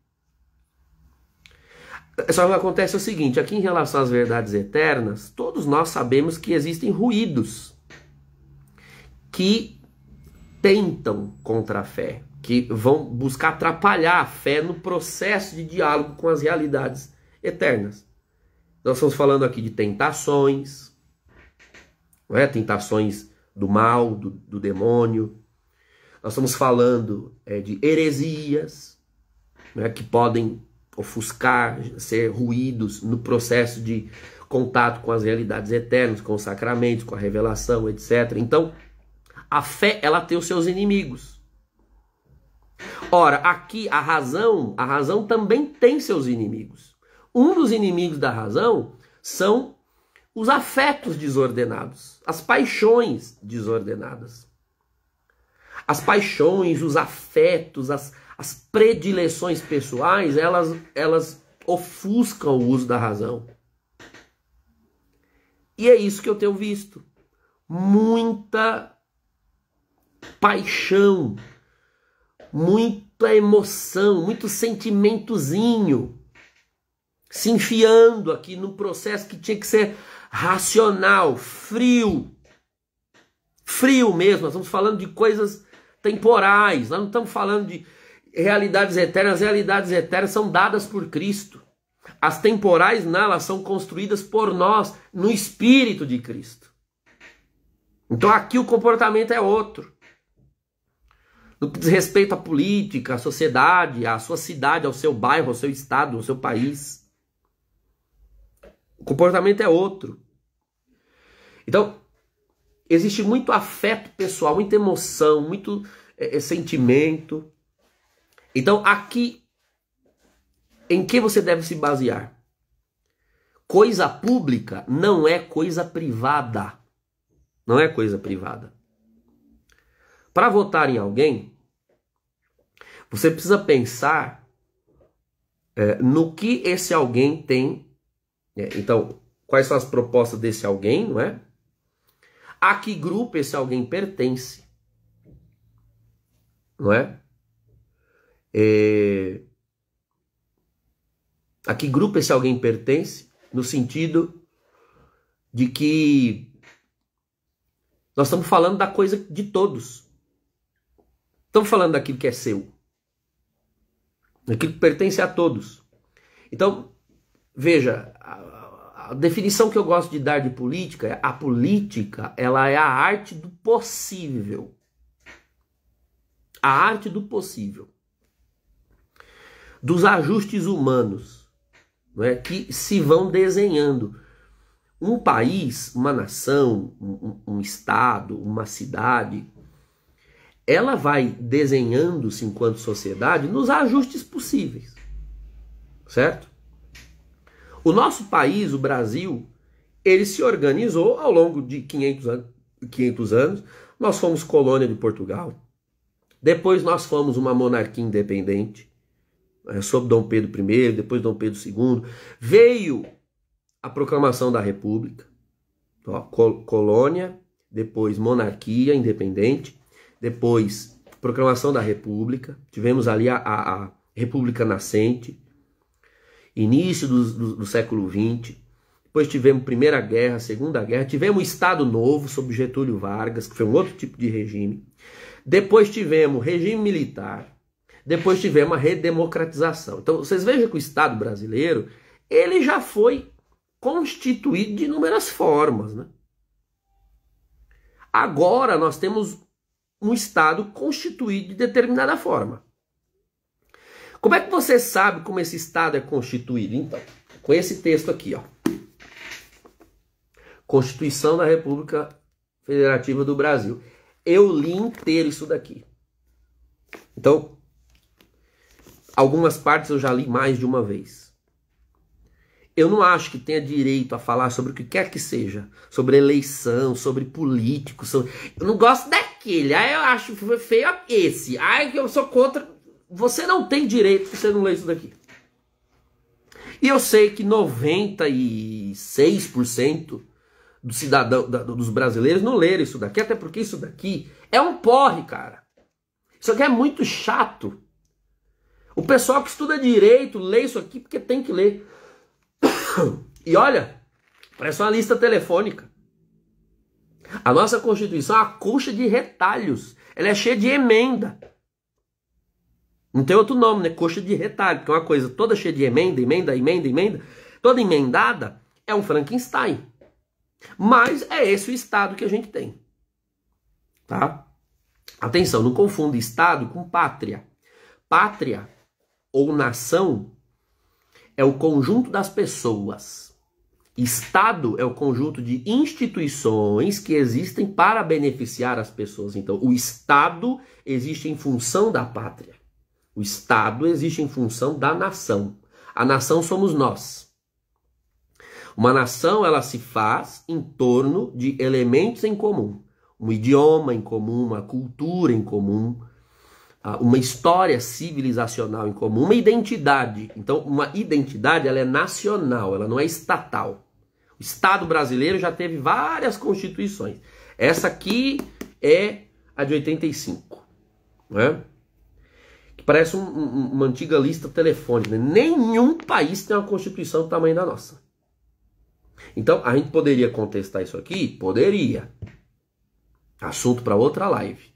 Só que acontece o seguinte: aqui em relação às verdades eternas, todos nós sabemos que existem ruídos que tentam contra a fé, que vão buscar atrapalhar a fé no processo de diálogo com as realidades eternas. Nós estamos falando aqui de tentações, não é? tentações do mal, do, do demônio. Nós estamos falando é, de heresias né, que podem ofuscar, ser ruídos no processo de contato com as realidades eternas, com os sacramentos, com a revelação, etc. Então, a fé ela tem os seus inimigos. Ora, aqui a razão, a razão também tem seus inimigos. Um dos inimigos da razão são os afetos desordenados, as paixões desordenadas. As paixões, os afetos, as, as predileções pessoais, elas, elas ofuscam o uso da razão. E é isso que eu tenho visto. Muita paixão, muita emoção, muito sentimentozinho se enfiando aqui num processo que tinha que ser racional, frio, frio mesmo. Nós estamos falando de coisas temporais, nós não estamos falando de realidades eternas. As realidades eternas são dadas por Cristo. As temporais, não, elas são construídas por nós, no Espírito de Cristo. Então aqui o comportamento é outro. No que diz respeito à política, à sociedade, à sua cidade, ao seu bairro, ao seu estado, ao seu país. O comportamento é outro. Então, existe muito afeto pessoal, muita emoção, muito é, é, sentimento. Então, aqui, em que você deve se basear? Coisa pública não é coisa privada. Não é coisa privada. Para votar em alguém, você precisa pensar é, no que esse alguém tem é, então, quais são as propostas desse alguém, não é? A que grupo esse alguém pertence, não é? é... A que grupo esse alguém pertence, no sentido de que nós estamos falando da coisa de todos. Estamos falando daquilo que é seu, daquilo que pertence a todos. Então, Veja, a, a definição que eu gosto de dar de política é a política, ela é a arte do possível. A arte do possível. Dos ajustes humanos, não é que se vão desenhando. Um país, uma nação, um, um estado, uma cidade, ela vai desenhando-se enquanto sociedade nos ajustes possíveis, certo? O nosso país, o Brasil, ele se organizou ao longo de 500 anos, 500 anos. Nós fomos colônia de Portugal. Depois nós fomos uma monarquia independente, eh, sob Dom Pedro I, depois Dom Pedro II. Veio a proclamação da República, ó, colônia, depois monarquia independente, depois proclamação da República. Tivemos ali a, a, a República Nascente, início do, do, do século XX. Depois tivemos Primeira Guerra, Segunda Guerra, tivemos Estado Novo sob Getúlio Vargas, que foi um outro tipo de regime. Depois tivemos regime militar. Depois tivemos a redemocratização. Então vocês vejam que o Estado brasileiro ele já foi constituído de inúmeras formas, né? Agora nós temos um Estado constituído de determinada forma. Como é que você sabe como esse Estado é constituído? Então, com esse texto aqui, ó. Constituição da República Federativa do Brasil. Eu li inteiro isso daqui. Então, algumas partes eu já li mais de uma vez. Eu não acho que tenha direito a falar sobre o que quer que seja, sobre eleição, sobre políticos, sobre... eu não gosto daquele. Ah, eu acho feio esse. Ah, eu sou contra você não tem direito se você não ler isso daqui. E eu sei que 96% do cidadão, da, dos brasileiros não leram isso daqui, até porque isso daqui é um porre, cara. Isso aqui é muito chato. O pessoal que estuda direito lê isso aqui porque tem que ler. E olha, parece uma lista telefônica. A nossa Constituição é uma coxa de retalhos. Ela é cheia de emenda. Não tem outro nome, né? Coxa de retalho, porque é uma coisa toda cheia de emenda, emenda, emenda, emenda, toda emendada, é um Frankenstein. Mas é esse o estado que a gente tem. Tá? Atenção, não confunda estado com pátria. Pátria ou nação é o conjunto das pessoas. Estado é o conjunto de instituições que existem para beneficiar as pessoas. Então, o Estado existe em função da pátria. O Estado existe em função da nação. A nação somos nós. Uma nação ela se faz em torno de elementos em comum, um idioma em comum, uma cultura em comum, uma história civilizacional em comum, uma identidade. Então, uma identidade ela é nacional, ela não é estatal. O Estado brasileiro já teve várias constituições. Essa aqui é a de 85, né? parece um, um, uma antiga lista telefônica. Né? Nenhum país tem uma constituição do tamanho da nossa. Então, a gente poderia contestar isso aqui? Poderia. Assunto para outra live.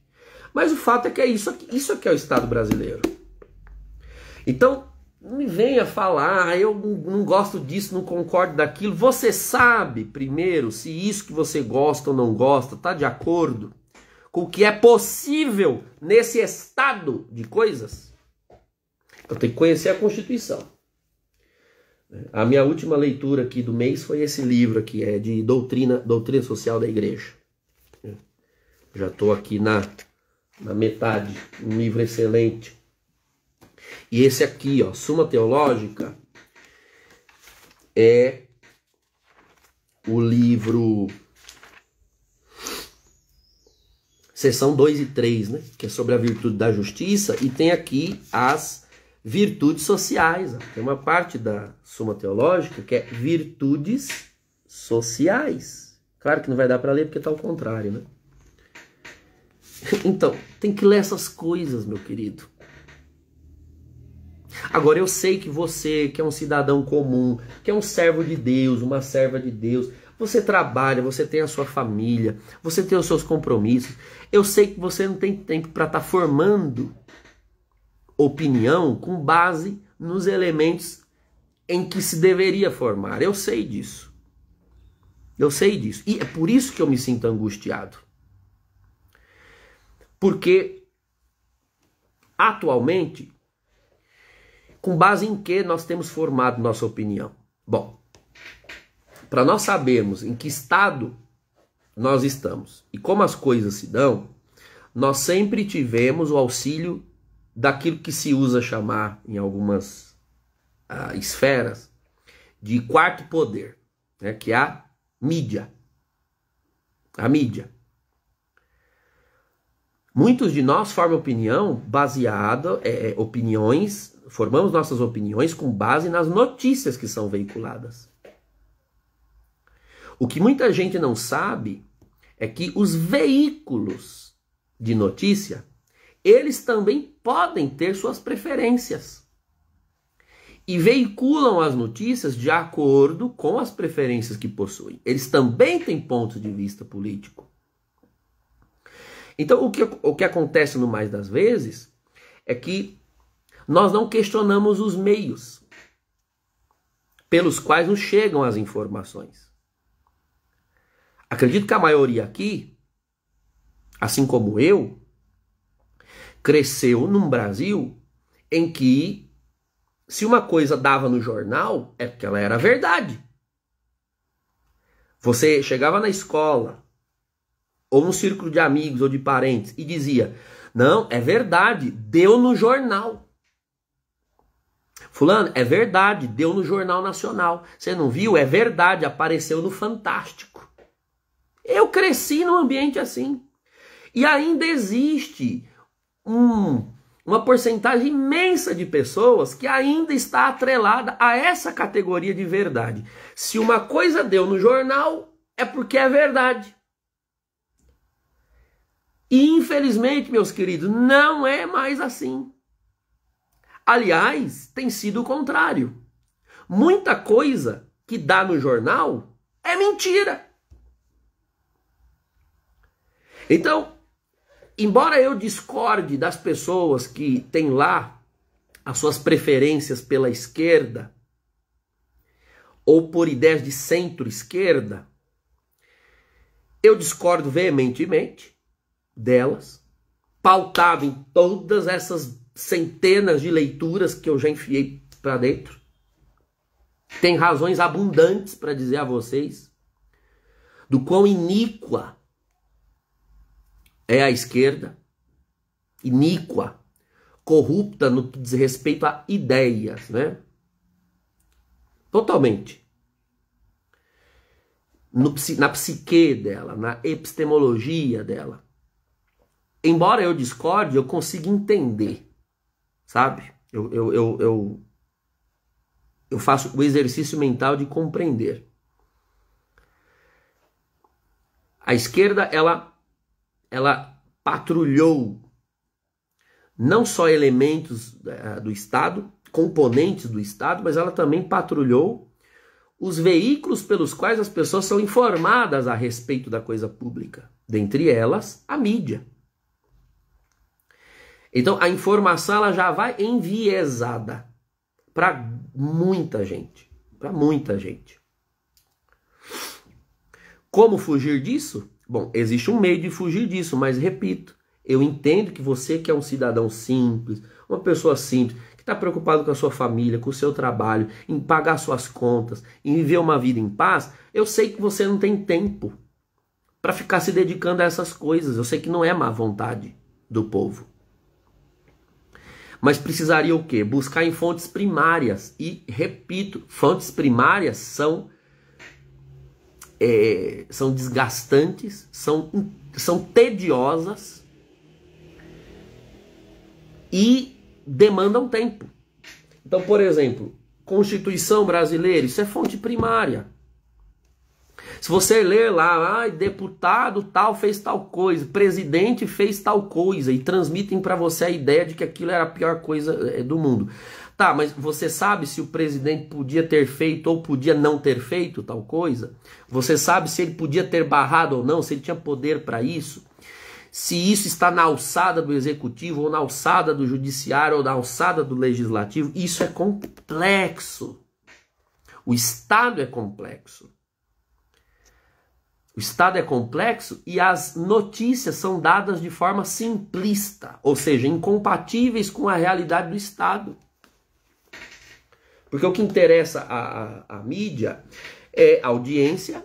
Mas o fato é que é isso aqui, isso aqui é o Estado brasileiro. Então, me venha falar, ah, eu não gosto disso, não concordo daquilo. Você sabe primeiro se isso que você gosta ou não gosta está de acordo o que é possível nesse estado de coisas, eu tenho que conhecer a Constituição. A minha última leitura aqui do mês foi esse livro aqui, é de doutrina, doutrina social da igreja. Já estou aqui na, na metade, um livro excelente. E esse aqui, ó, Suma Teológica, é o livro seção 2 e 3, né? que é sobre a virtude da justiça, e tem aqui as virtudes sociais. Ó. Tem uma parte da Suma Teológica que é virtudes sociais. Claro que não vai dar para ler porque está ao contrário, né? Então, tem que ler essas coisas, meu querido. Agora, eu sei que você, que é um cidadão comum, que é um servo de Deus, uma serva de Deus, você trabalha, você tem a sua família, você tem os seus compromissos. Eu sei que você não tem tempo para estar tá formando opinião com base nos elementos em que se deveria formar. Eu sei disso. Eu sei disso. E é por isso que eu me sinto angustiado. Porque atualmente, com base em que nós temos formado nossa opinião? Bom, para nós sabermos em que estado nós estamos e como as coisas se dão, nós sempre tivemos o auxílio daquilo que se usa chamar em algumas ah, esferas de quarto poder, né, que é a mídia. A mídia. Muitos de nós formam opinião baseada, é, é opiniões, formamos nossas opiniões com base nas notícias que são veiculadas. O que muita gente não sabe é que os veículos de notícia, eles também podem ter suas preferências. E veiculam as notícias de acordo com as preferências que possuem. Eles também têm ponto de vista político. Então, o que, o que acontece no mais das vezes é que nós não questionamos os meios pelos quais nos chegam as informações. Acredito que a maioria aqui, assim como eu, cresceu num Brasil em que se uma coisa dava no jornal é porque ela era verdade. Você chegava na escola ou no círculo de amigos ou de parentes e dizia: "Não, é verdade, deu no jornal". Fulano, é verdade, deu no Jornal Nacional. Você não viu? É verdade, apareceu no Fantástico. Eu cresci num ambiente assim. E ainda existe um, uma porcentagem imensa de pessoas que ainda está atrelada a essa categoria de verdade. Se uma coisa deu no jornal, é porque é verdade. E infelizmente, meus queridos, não é mais assim. Aliás, tem sido o contrário. Muita coisa que dá no jornal é mentira. Então, embora eu discorde das pessoas que têm lá as suas preferências pela esquerda ou por ideias de centro-esquerda, eu discordo veementemente delas, pautado em todas essas centenas de leituras que eu já enfiei para dentro. Tem razões abundantes para dizer a vocês do quão iníqua é a esquerda, iníqua, corrupta no que diz respeito a ideias, né? Totalmente. No, na psique dela, na epistemologia dela. Embora eu discorde, eu consigo entender, sabe? Eu, eu, eu, eu, eu faço o exercício mental de compreender. A esquerda, ela ela patrulhou não só elementos é, do Estado, componentes do Estado, mas ela também patrulhou os veículos pelos quais as pessoas são informadas a respeito da coisa pública, dentre elas a mídia. Então a informação ela já vai enviesada para muita gente, para muita gente. Como fugir disso? Bom, existe um meio de fugir disso, mas repito, eu entendo que você que é um cidadão simples, uma pessoa simples, que está preocupado com a sua família, com o seu trabalho, em pagar suas contas, em viver uma vida em paz, eu sei que você não tem tempo para ficar se dedicando a essas coisas. Eu sei que não é má vontade do povo. Mas precisaria o quê? Buscar em fontes primárias. E, repito, fontes primárias são é, são desgastantes, são, são tediosas e demandam tempo. Então, por exemplo, Constituição brasileira, isso é fonte primária. Se você ler lá, ah, deputado tal fez tal coisa, presidente fez tal coisa, e transmitem para você a ideia de que aquilo era a pior coisa é, do mundo. Tá, mas você sabe se o presidente podia ter feito ou podia não ter feito tal coisa? Você sabe se ele podia ter barrado ou não, se ele tinha poder para isso? Se isso está na alçada do executivo ou na alçada do judiciário ou na alçada do legislativo? Isso é complexo. O Estado é complexo. O Estado é complexo e as notícias são dadas de forma simplista, ou seja, incompatíveis com a realidade do Estado. Porque o que interessa à, mídia é audiência,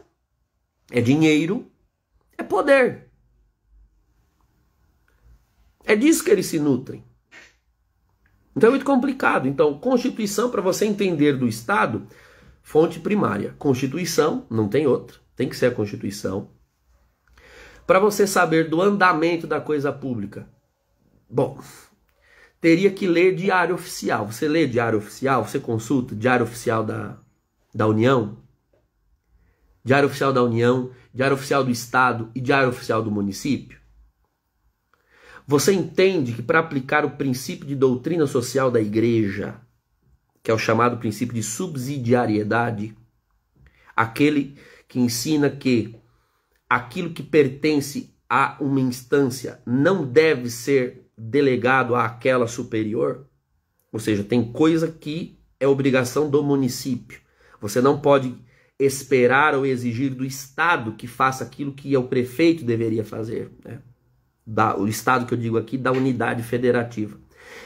é dinheiro, é poder. É disso que eles se nutrem. Então é muito complicado. Então, Constituição, para você entender do Estado, fonte primária. Constituição, não tem outra, tem que ser a Constituição. Para você saber do andamento da coisa pública, bom, teria que ler diário oficial. Você lê diário oficial? Você consulta diário oficial da, da União? Diário oficial da União, diário oficial do Estado e diário oficial do município? Você entende que para aplicar o princípio de doutrina social da igreja, que é o chamado princípio de subsidiariedade, aquele que ensina que aquilo que pertence a uma instância não deve ser delegado àquela superior, ou seja, tem coisa que é obrigação do município. Você não pode esperar ou exigir do Estado que faça aquilo que o prefeito deveria fazer. Né? Da, o Estado que eu digo aqui, da unidade federativa.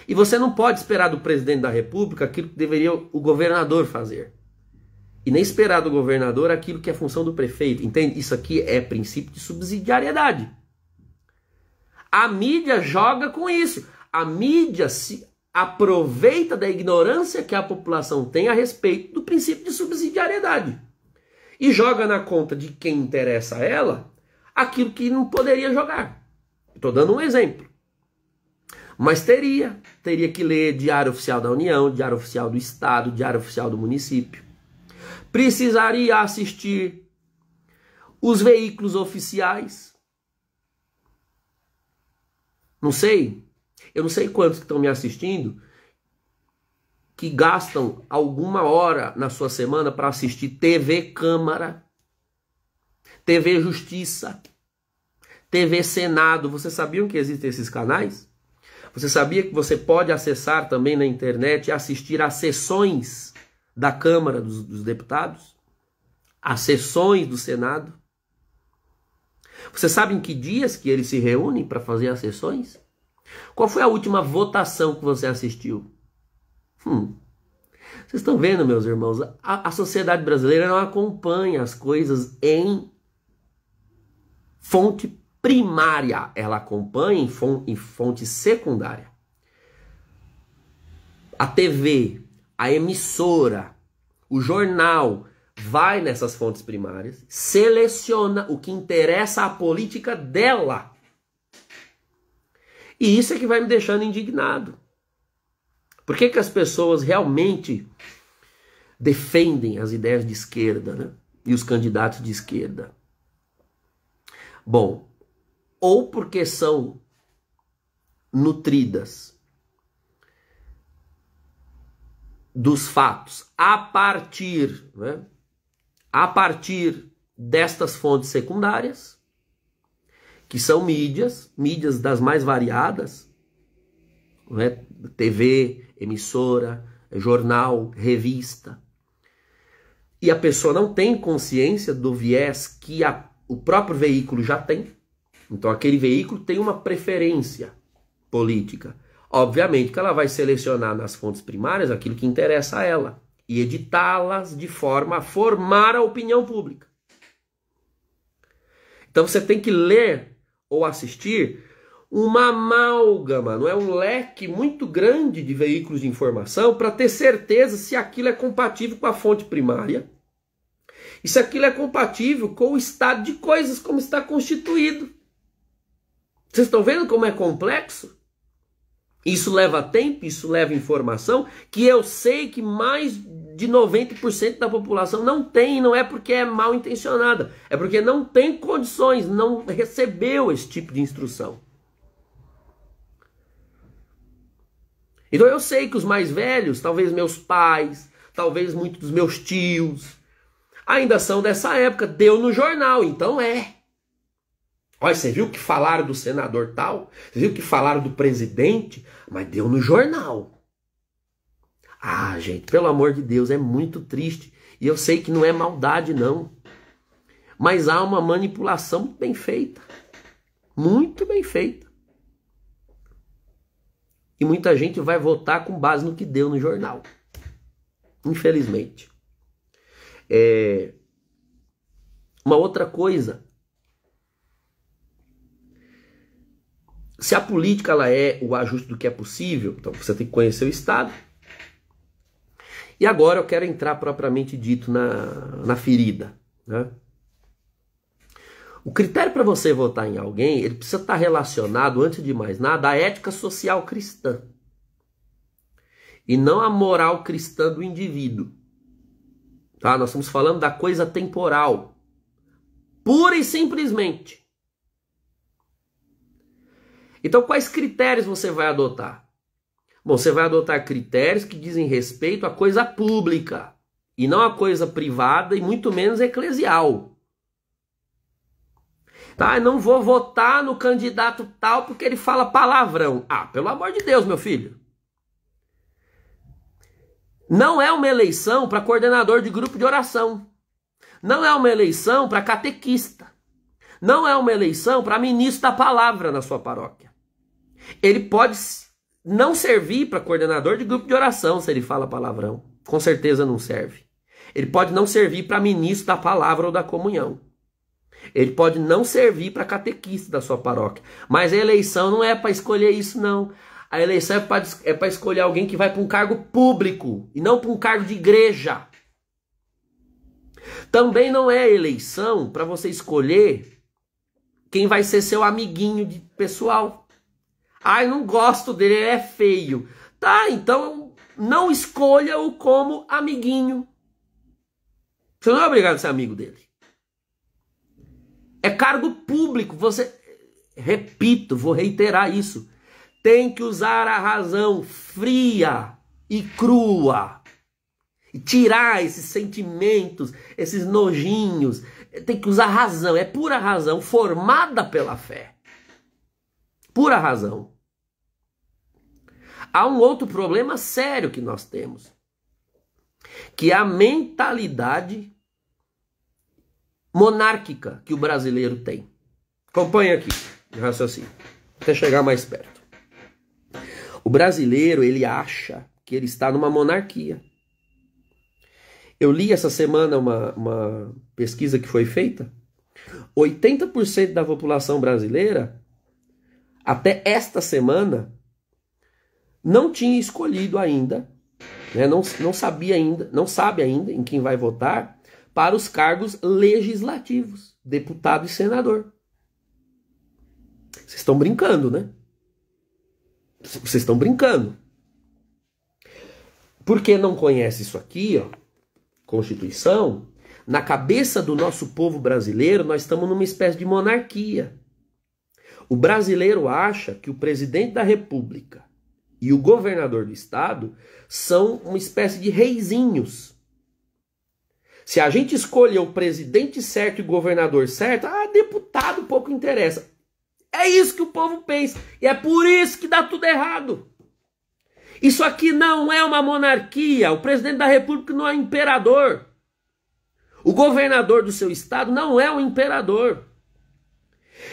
E você não pode esperar do presidente da República aquilo que deveria o governador fazer. E nem esperar do governador aquilo que é função do prefeito. Entende? Isso aqui é princípio de subsidiariedade. A mídia joga com isso. A mídia se aproveita da ignorância que a população tem a respeito do princípio de subsidiariedade e joga na conta de quem interessa a ela aquilo que não poderia jogar. Estou dando um exemplo. Mas teria, teria que ler Diário Oficial da União, Diário Oficial do Estado, Diário Oficial do Município. Precisaria assistir os veículos oficiais não sei. Eu não sei quantos que estão me assistindo que gastam alguma hora na sua semana para assistir TV Câmara, TV Justiça, TV Senado. Você sabiam que existem esses canais? Você sabia que você pode acessar também na internet e assistir às sessões da Câmara dos, dos Deputados? Às sessões do Senado? Você sabe em que dias que eles se reúnem para fazer as sessões? Qual foi a última votação que você assistiu? Hum. Vocês estão vendo, meus irmãos, a, a sociedade brasileira não acompanha as coisas em fonte primária, ela acompanha em em fonte secundária. A TV, a emissora, o jornal, vai nessas fontes primárias, seleciona o que interessa à política dela. E isso é que vai me deixando indignado. Por que, que as pessoas realmente defendem as ideias de esquerda né? e os candidatos de esquerda? Bom, ou porque são nutridas dos fatos a partir né, a partir destas fontes secundárias, que são mídias, mídias das mais variadas, né? TV, emissora, jornal, revista. E a pessoa não tem consciência do viés que a, o próprio veículo já tem. Então aquele veículo tem uma preferência política. Obviamente que ela vai selecionar nas fontes primárias aquilo que interessa a ela e editá-las de forma a formar a opinião pública. Então você tem que ler ou assistir uma amálgama, não é um leque muito grande de veículos de informação para ter certeza se aquilo é compatível com a fonte primária e se aquilo é compatível com o estado de coisas como está constituído. Vocês estão vendo como é complexo? Isso leva tempo, isso leva informação, que eu sei que mais de 90% da população não tem, não é porque é mal intencionada, é porque não tem condições, não recebeu esse tipo de instrução. Então eu sei que os mais velhos, talvez meus pais, talvez muitos dos meus tios, ainda são dessa época, deu no jornal, então é. Olha, você viu que falaram do senador tal? Você viu que falaram do presidente? mas deu no jornal. Ah, gente, pelo amor de Deus, é muito triste. E eu sei que não é maldade, não. Mas há uma manipulação bem feita. Muito bem feita. E muita gente vai votar com base no que deu no jornal. Infelizmente. É... Uma outra coisa se a política ela é o ajuste do que é possível, então você tem que conhecer o Estado. E agora eu quero entrar propriamente dito na, na ferida. Né? O critério para você votar em alguém, ele precisa estar relacionado, antes de mais nada, à ética social cristã. E não à moral cristã do indivíduo. Tá? Nós estamos falando da coisa temporal. Pura e simplesmente. Então, quais critérios você vai adotar? Bom, você vai adotar critérios que dizem respeito à coisa pública e não à coisa privada e muito menos eclesial. Tá, não vou votar no candidato tal porque ele fala palavrão. Ah, pelo amor de Deus, meu filho. Não é uma eleição para coordenador de grupo de oração. Não é uma eleição para catequista. Não é uma eleição para ministro da palavra na sua paróquia. Ele pode não servir para coordenador de grupo de oração se ele fala palavrão. Com certeza não serve. Ele pode não servir para ministro da palavra ou da comunhão. Ele pode não servir para catequista da sua paróquia. Mas a eleição não é para escolher isso, não. A eleição é para é escolher alguém que vai para um cargo público e não para um cargo de igreja. Também não é eleição para você escolher quem vai ser seu amiguinho de pessoal. Ai, não gosto dele, ele é feio. Tá, então não escolha-o como amiguinho. Você não é obrigado a ser amigo dele. É cargo público. Você, repito, vou reiterar isso. Tem que usar a razão fria e crua. E tirar esses sentimentos, esses nojinhos. Tem que usar razão, é pura razão, formada pela fé pura razão. Há um outro problema sério que nós temos, que é a mentalidade monárquica que o brasileiro tem. Acompanha aqui, raciocínio, até chegar mais perto. O brasileiro, ele acha que ele está numa monarquia. Eu li essa semana uma, uma pesquisa que foi feita. 80% da população brasileira até esta semana, não tinha escolhido ainda, né, não, não sabia ainda, não sabe ainda em quem vai votar para os cargos legislativos, deputado e senador. Vocês estão brincando, né? Vocês estão brincando. Porque não conhece isso aqui, ó, Constituição, na cabeça do nosso povo brasileiro, nós estamos numa espécie de monarquia. O brasileiro acha que o presidente da República e o governador do estado são uma espécie de reizinhos. Se a gente escolher o presidente certo e o governador certo, ah, deputado pouco interessa. É isso que o povo pensa e é por isso que dá tudo errado. Isso aqui não é uma monarquia. O presidente da república não é imperador. O governador do seu estado não é um imperador.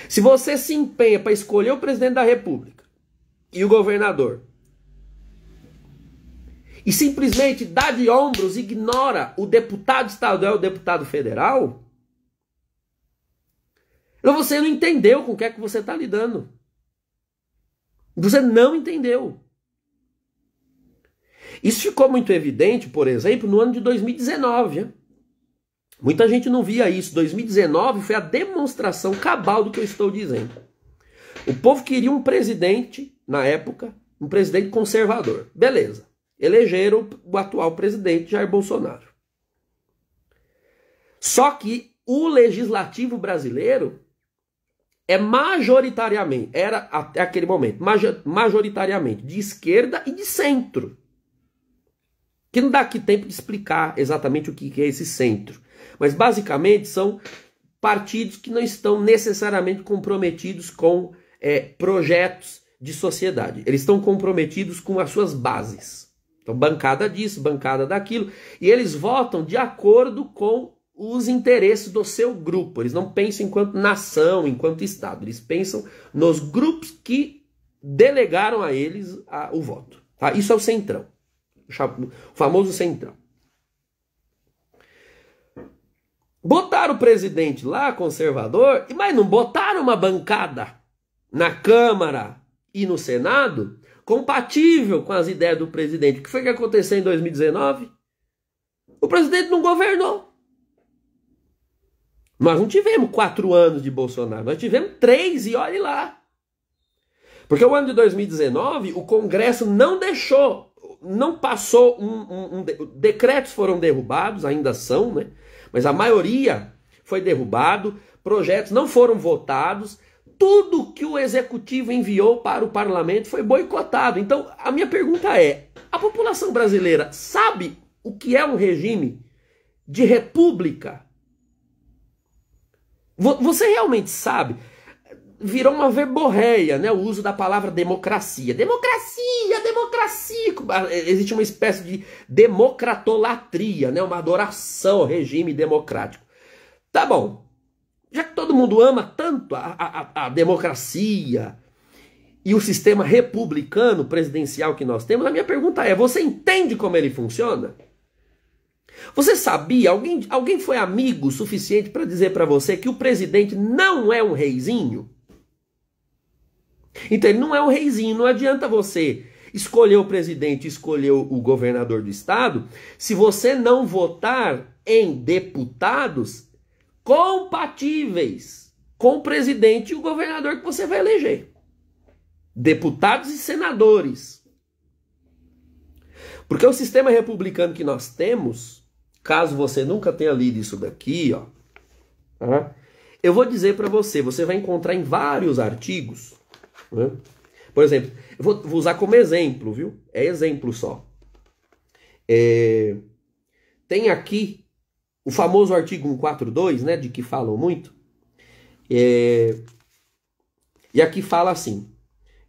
Se você se empenha para escolher o presidente da República e o governador, e simplesmente dá de ombros, ignora o deputado estadual e o deputado federal, então você não entendeu com o que é que você está lidando. Você não entendeu. Isso ficou muito evidente, por exemplo, no ano de 2019. Hein? Muita gente não via isso. 2019 foi a demonstração cabal do que eu estou dizendo. O povo queria um presidente, na época, um presidente conservador. Beleza. Elegeram o atual presidente Jair Bolsonaro. Só que o legislativo brasileiro é majoritariamente, era até aquele momento, majoritariamente de esquerda e de centro. Que não dá aqui tempo de explicar exatamente o que é esse centro. Mas basicamente são partidos que não estão necessariamente comprometidos com é, projetos de sociedade. Eles estão comprometidos com as suas bases. Então, bancada disso, bancada daquilo. E eles votam de acordo com os interesses do seu grupo. Eles não pensam enquanto nação, enquanto Estado. Eles pensam nos grupos que delegaram a eles a, o voto. Tá? Isso é o centrão. O famoso centrão. Botaram o presidente lá, conservador, mas não botaram uma bancada na Câmara e no Senado compatível com as ideias do presidente. O que foi que aconteceu em 2019? O presidente não governou. Nós não tivemos quatro anos de Bolsonaro, nós tivemos três, e olhe lá. Porque o ano de 2019, o Congresso não deixou, não passou um, um, um decretos foram derrubados, ainda são, né? mas a maioria foi derrubado, projetos não foram votados, tudo que o executivo enviou para o parlamento foi boicotado. Então, a minha pergunta é: a população brasileira sabe o que é um regime de república? Você realmente sabe? virou uma verborreia, né? O uso da palavra democracia. Democracia, democracia. Existe uma espécie de democratolatria, né? Uma adoração ao regime democrático. Tá bom. Já que todo mundo ama tanto a, a, a democracia e o sistema republicano presidencial que nós temos, a minha pergunta é: você entende como ele funciona? Você sabia? Alguém, alguém foi amigo suficiente para dizer para você que o presidente não é um reizinho? Então ele não é o reizinho, não adianta você escolher o presidente, escolher o governador do estado, se você não votar em deputados compatíveis com o presidente e o governador que você vai eleger. Deputados e senadores. Porque o sistema republicano que nós temos, caso você nunca tenha lido isso daqui, ó, tá? eu vou dizer para você, você vai encontrar em vários artigos né? Por exemplo, vou, vou, usar como exemplo, viu? É exemplo só. É, tem aqui o famoso artigo 142, né? De que falam muito. É, e aqui fala assim: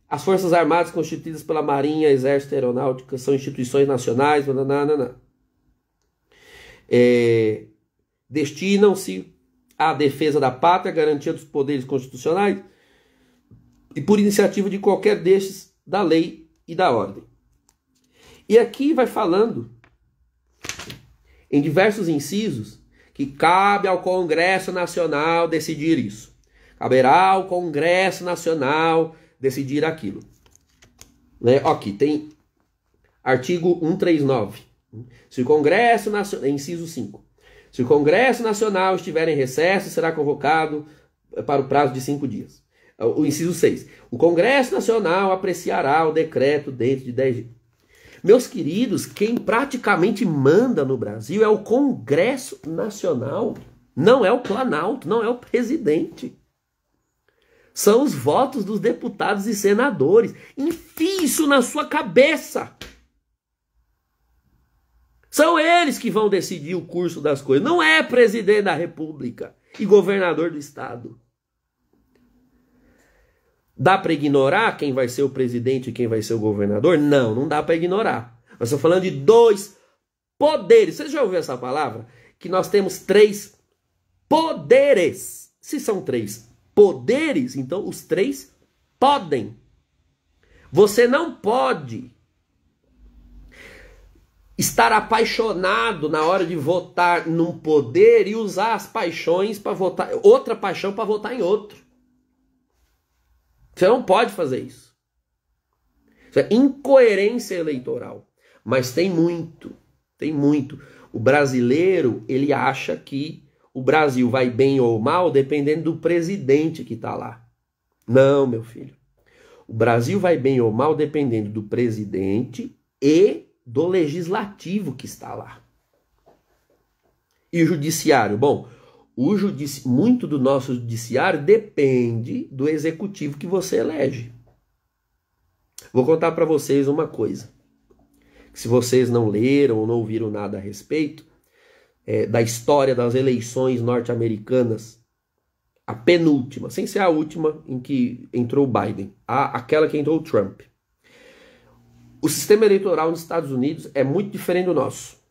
as Forças Armadas constituídas pela Marinha, Exército e Aeronáutica são instituições nacionais, É, destinam-se à defesa da pátria, garantia dos poderes constitucionais e por iniciativa de qualquer destes da lei e da ordem. E aqui vai falando em diversos incisos que cabe ao Congresso Nacional decidir isso. Caberá ao Congresso Nacional decidir aquilo. Né? Aqui tem artigo 139. Se o Congresso Nacional, é inciso 5. Se o Congresso Nacional estiver em recesso, será convocado eh, para o prazo de cinco dias. É o inciso 6. O Congresso Nacional apreciará o decreto dentro de 10 dias. Meus queridos, quem praticamente manda no Brasil é o Congresso Nacional, não é o Planalto, não é o presidente. São os votos dos deputados e senadores. Enfie isso na sua cabeça. São eles que vão decidir o curso das coisas. Não é presidente da República e governador do Estado. Dá para ignorar quem vai ser o presidente e quem vai ser o governador? Não, não dá para ignorar. Nós estamos falando de dois poderes. Vocês já ouviram essa palavra? Que nós temos três poderes. Se são três poderes, então os três podem. Você não pode estar apaixonado na hora de votar num poder e usar as paixões para votar, outra paixão para votar em outro. Você não pode fazer isso. Isso é incoerência eleitoral. Mas tem muito, tem muito. O brasileiro, ele acha que o Brasil vai bem ou mal dependendo do presidente que está lá. Não, meu filho. O Brasil vai bem ou mal dependendo do presidente e do legislativo que está lá. E o judiciário? Bom, o judici... Muito do nosso judiciário depende do executivo que você elege. Vou contar para vocês uma coisa. se vocês não leram ou não ouviram nada a respeito é, da história das eleições norte-americanas, a penúltima, sem ser a última em que entrou o Biden, a, aquela que entrou o Trump. O sistema eleitoral nos Estados Unidos é muito diferente do nosso.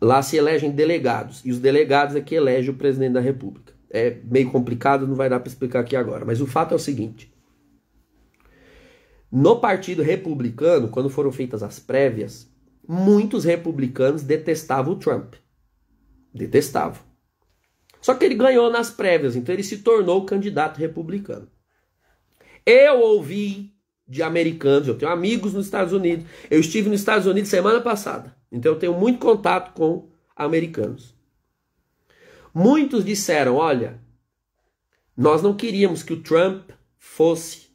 Lá se elegem delegados, e os delegados é que elege o presidente da República. É meio complicado, não vai dar para explicar aqui agora, mas o fato é o seguinte: no Partido Republicano, quando foram feitas as prévias, muitos republicanos detestavam o Trump. Detestavam. Só que ele ganhou nas prévias, então ele se tornou o candidato republicano. Eu ouvi de americanos, eu tenho amigos nos Estados Unidos. Eu estive nos Estados Unidos semana passada, então eu tenho muito contato com americanos. Muitos disseram: olha, nós não queríamos que o Trump fosse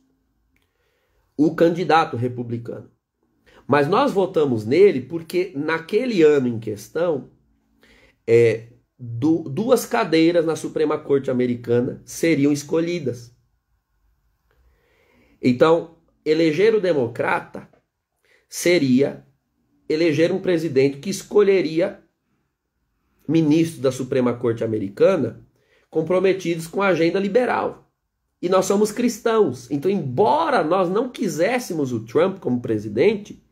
o candidato republicano. Mas nós votamos nele porque, naquele ano em questão, é, du duas cadeiras na Suprema Corte Americana seriam escolhidas. Então, eleger o democrata seria eleger um presidente que escolheria ministros da Suprema Corte Americana comprometidos com a agenda liberal. E nós somos cristãos. Então, embora nós não quiséssemos o Trump como presidente,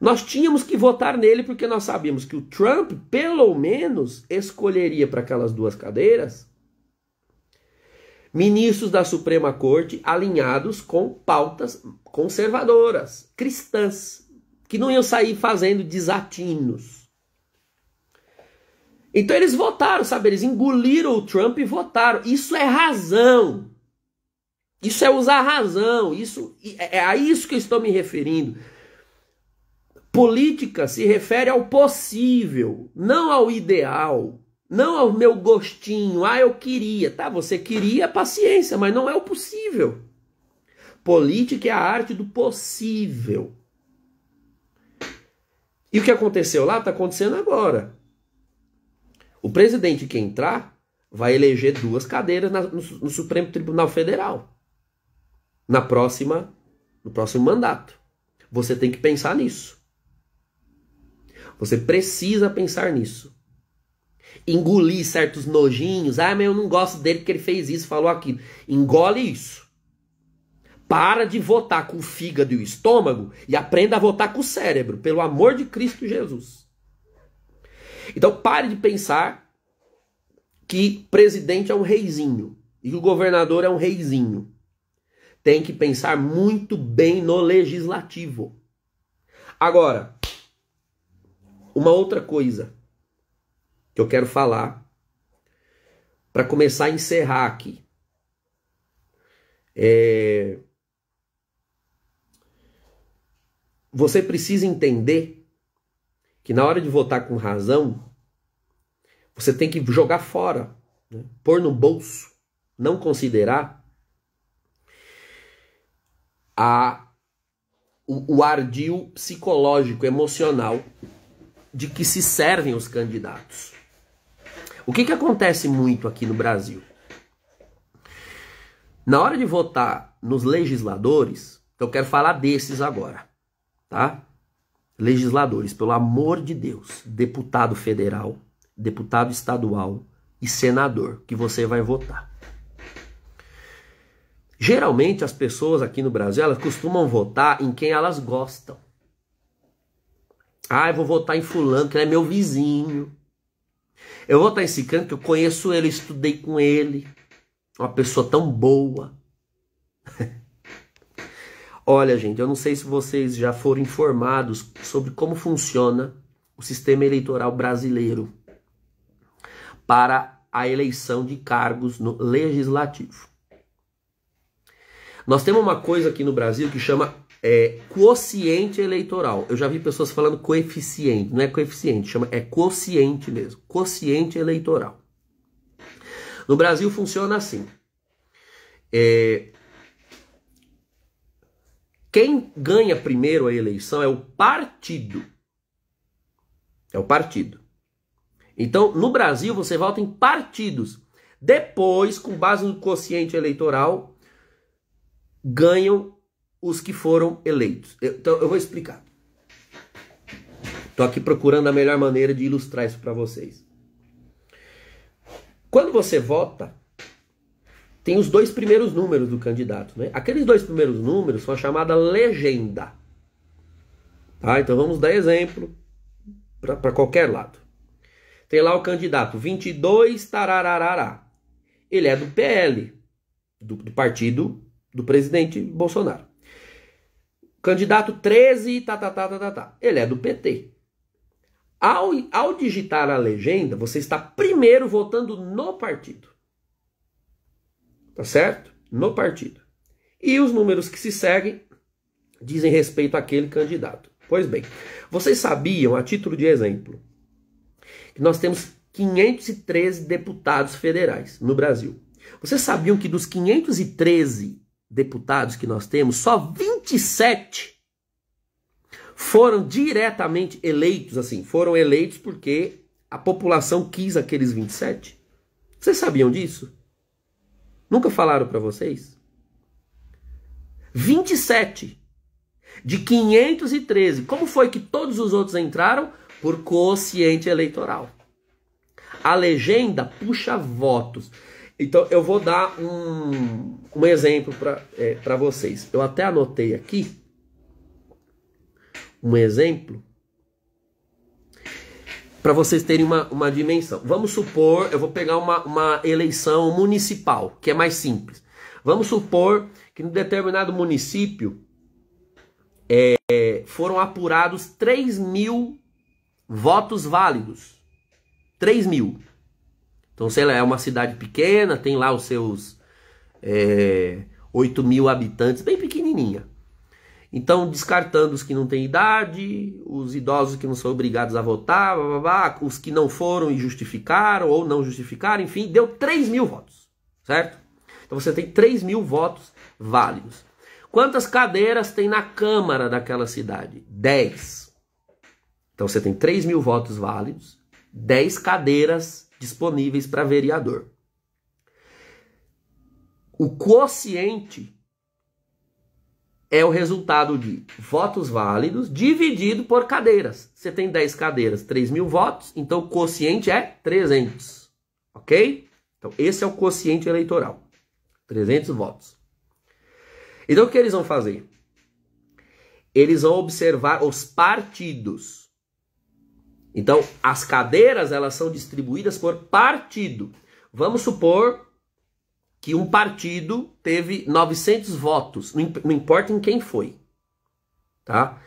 nós tínhamos que votar nele porque nós sabíamos que o Trump, pelo menos, escolheria para aquelas duas cadeiras ministros da Suprema Corte alinhados com pautas conservadoras, cristãs, que não iam sair fazendo desatinos. Então eles votaram, sabe? Eles engoliram o Trump e votaram. Isso é razão. Isso é usar razão. Isso é, é a isso que eu estou me referindo. Política se refere ao possível, não ao ideal. Não ao meu gostinho, ah, eu queria. Tá, você queria paciência, mas não é o possível. Política é a arte do possível. E o que aconteceu lá está acontecendo agora. O presidente que entrar vai eleger duas cadeiras na, no, no Supremo Tribunal Federal na próxima no próximo mandato. Você tem que pensar nisso. Você precisa pensar nisso engolir certos nojinhos. Ah, mas eu não gosto dele porque ele fez isso, falou aquilo. Engole isso. Para de votar com o fígado e o estômago e aprenda a votar com o cérebro, pelo amor de Cristo Jesus. Então pare de pensar que presidente é um reizinho e que o governador é um reizinho. Tem que pensar muito bem no legislativo. Agora, uma outra coisa que eu quero falar para começar a encerrar aqui. É... Você precisa entender que na hora de votar com razão, você tem que jogar fora, né? pôr no bolso, não considerar a o, o ardil psicológico, emocional de que se servem os candidatos. O que, que acontece muito aqui no Brasil? Na hora de votar nos legisladores, então eu quero falar desses agora, tá? Legisladores, pelo amor de Deus, deputado federal, deputado estadual e senador que você vai votar. Geralmente as pessoas aqui no Brasil, elas costumam votar em quem elas gostam. Ah, eu vou votar em fulano, que ele é meu vizinho. Eu vou estar esse canto que eu conheço ele, eu estudei com ele. Uma pessoa tão boa. Olha, gente, eu não sei se vocês já foram informados sobre como funciona o sistema eleitoral brasileiro para a eleição de cargos no legislativo. Nós temos uma coisa aqui no Brasil que chama é, quociente eleitoral. Eu já vi pessoas falando coeficiente, não é coeficiente, chama, é quociente mesmo. Quociente eleitoral. No Brasil funciona assim. É, quem ganha primeiro a eleição é o partido. É o partido. Então, no Brasil, você vota em partidos. Depois, com base no quociente eleitoral, ganham os que foram eleitos. Então eu vou explicar. Estou aqui procurando a melhor maneira de ilustrar isso para vocês. Quando você vota, tem os dois primeiros números do candidato. Né? Aqueles dois primeiros números são a chamada legenda. Tá? Então vamos dar exemplo para qualquer lado. Tem lá o candidato 22 tarararará. Ele é do PL, do, do partido do presidente Bolsonaro. Candidato 13, tá, tá, tá, tá, tá, tá. Ele é do PT. Ao, ao digitar a legenda, você está primeiro votando no partido. Tá certo? No partido. E os números que se seguem dizem respeito àquele candidato. Pois bem, vocês sabiam, a título de exemplo, que nós temos 513 deputados federais no Brasil. Vocês sabiam que dos 513 deputados que nós temos, só 27 foram diretamente eleitos, assim, foram eleitos porque a população quis aqueles 27. Vocês sabiam disso? Nunca falaram para vocês? 27 de 513. Como foi que todos os outros entraram? Por quociente eleitoral. A legenda puxa votos. Então eu vou dar um, um exemplo para é, vocês. Eu até anotei aqui um exemplo para vocês terem uma, uma dimensão. Vamos supor, eu vou pegar uma, uma eleição municipal, que é mais simples. Vamos supor que em determinado município é, foram apurados 3 mil votos válidos. 3 mil. Então, sei lá, é uma cidade pequena, tem lá os seus é, 8 mil habitantes, bem pequenininha. Então, descartando os que não têm idade, os idosos que não são obrigados a votar, blá, blá, blá, os que não foram e justificaram ou não justificaram, enfim, deu 3 mil votos, certo? Então você tem 3 mil votos válidos. Quantas cadeiras tem na Câmara daquela cidade? 10. Então você tem 3 mil votos válidos, 10 cadeiras disponíveis para vereador. O quociente é o resultado de votos válidos dividido por cadeiras. Você tem 10 cadeiras, 3 mil votos, então o quociente é 300, ok? Então esse é o quociente eleitoral, 300 votos. Então o que eles vão fazer? Eles vão observar os partidos então, as cadeiras elas são distribuídas por partido. Vamos supor que um partido teve 900 votos, não importa em quem foi, tá?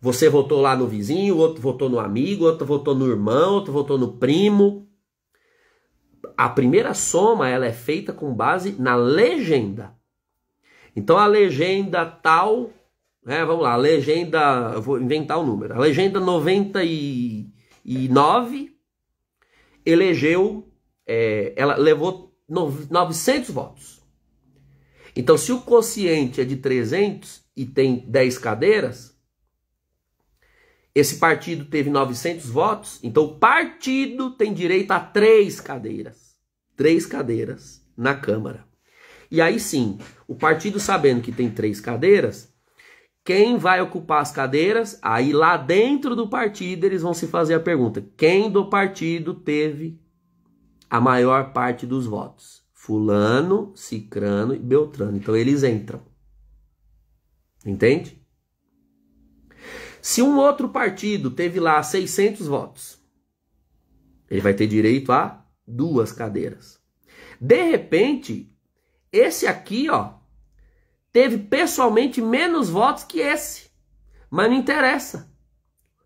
Você votou lá no vizinho, outro votou no amigo, outro votou no irmão, outro votou no primo. A primeira soma ela é feita com base na legenda. Então a legenda tal, né, vamos lá, a legenda, eu vou inventar o um número, a legenda 90 e e nove elegeu, é, ela levou 900 votos. Então, se o quociente é de 300 e tem 10 cadeiras, esse partido teve 900 votos, então o partido tem direito a três cadeiras. Três cadeiras na Câmara. E aí sim, o partido sabendo que tem três cadeiras, quem vai ocupar as cadeiras? Aí lá dentro do partido eles vão se fazer a pergunta: quem do partido teve a maior parte dos votos? Fulano, Cicrano e Beltrano. Então eles entram. Entende? Se um outro partido teve lá 600 votos, ele vai ter direito a duas cadeiras. De repente, esse aqui, ó, teve pessoalmente menos votos que esse. Mas não interessa.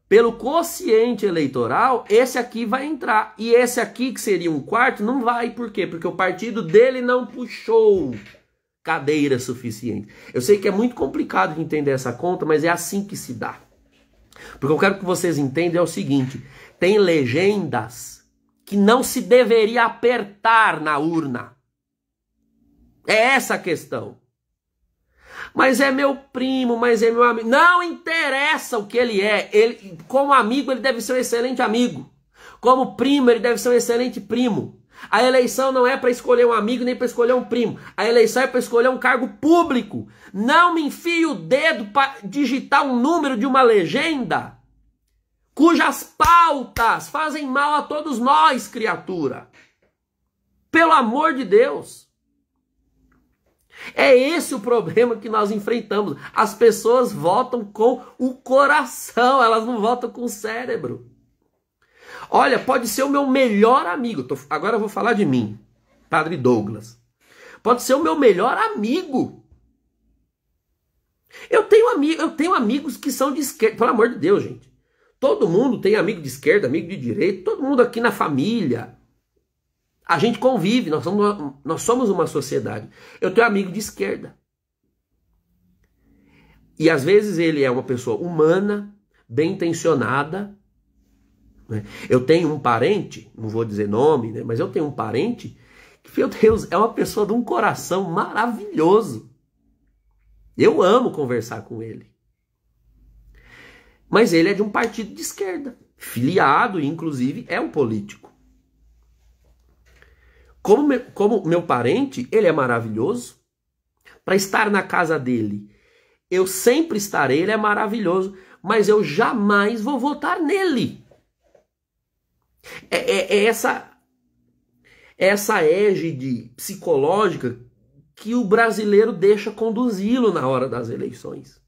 Pelo quociente eleitoral, esse aqui vai entrar. E esse aqui, que seria um quarto, não vai. Por quê? Porque o partido dele não puxou cadeira suficiente. Eu sei que é muito complicado de entender essa conta, mas é assim que se dá. Porque eu quero que vocês entendam é o seguinte: tem legendas que não se deveria apertar na urna. É essa a questão mas é meu primo, mas é meu amigo. Não interessa o que ele é. Ele, como amigo, ele deve ser um excelente amigo. Como primo, ele deve ser um excelente primo. A eleição não é para escolher um amigo nem para escolher um primo. A eleição é para escolher um cargo público. Não me enfie o dedo para digitar um número de uma legenda cujas pautas fazem mal a todos nós, criatura. Pelo amor de Deus. É esse o problema que nós enfrentamos. As pessoas votam com o coração, elas não votam com o cérebro. Olha, pode ser o meu melhor amigo. Tô, agora eu vou falar de mim, Padre Douglas. Pode ser o meu melhor amigo. Eu tenho, ami eu tenho amigos que são de esquerda, pelo amor de Deus, gente. Todo mundo tem amigo de esquerda, amigo de direita, todo mundo aqui na família. A gente convive, nós somos, nós somos uma sociedade. Eu tenho um amigo de esquerda. E às vezes ele é uma pessoa humana, bem intencionada. Né? Eu tenho um parente, não vou dizer nome, né? mas eu tenho um parente que, meu Deus, é uma pessoa de um coração maravilhoso. Eu amo conversar com ele. Mas ele é de um partido de esquerda, filiado, inclusive, é um político. Como meu, como meu parente, ele é maravilhoso. Para estar na casa dele, eu sempre estarei, ele é maravilhoso, mas eu jamais vou votar nele. É, é, é essa essa égide psicológica que o brasileiro deixa conduzi-lo na hora das eleições.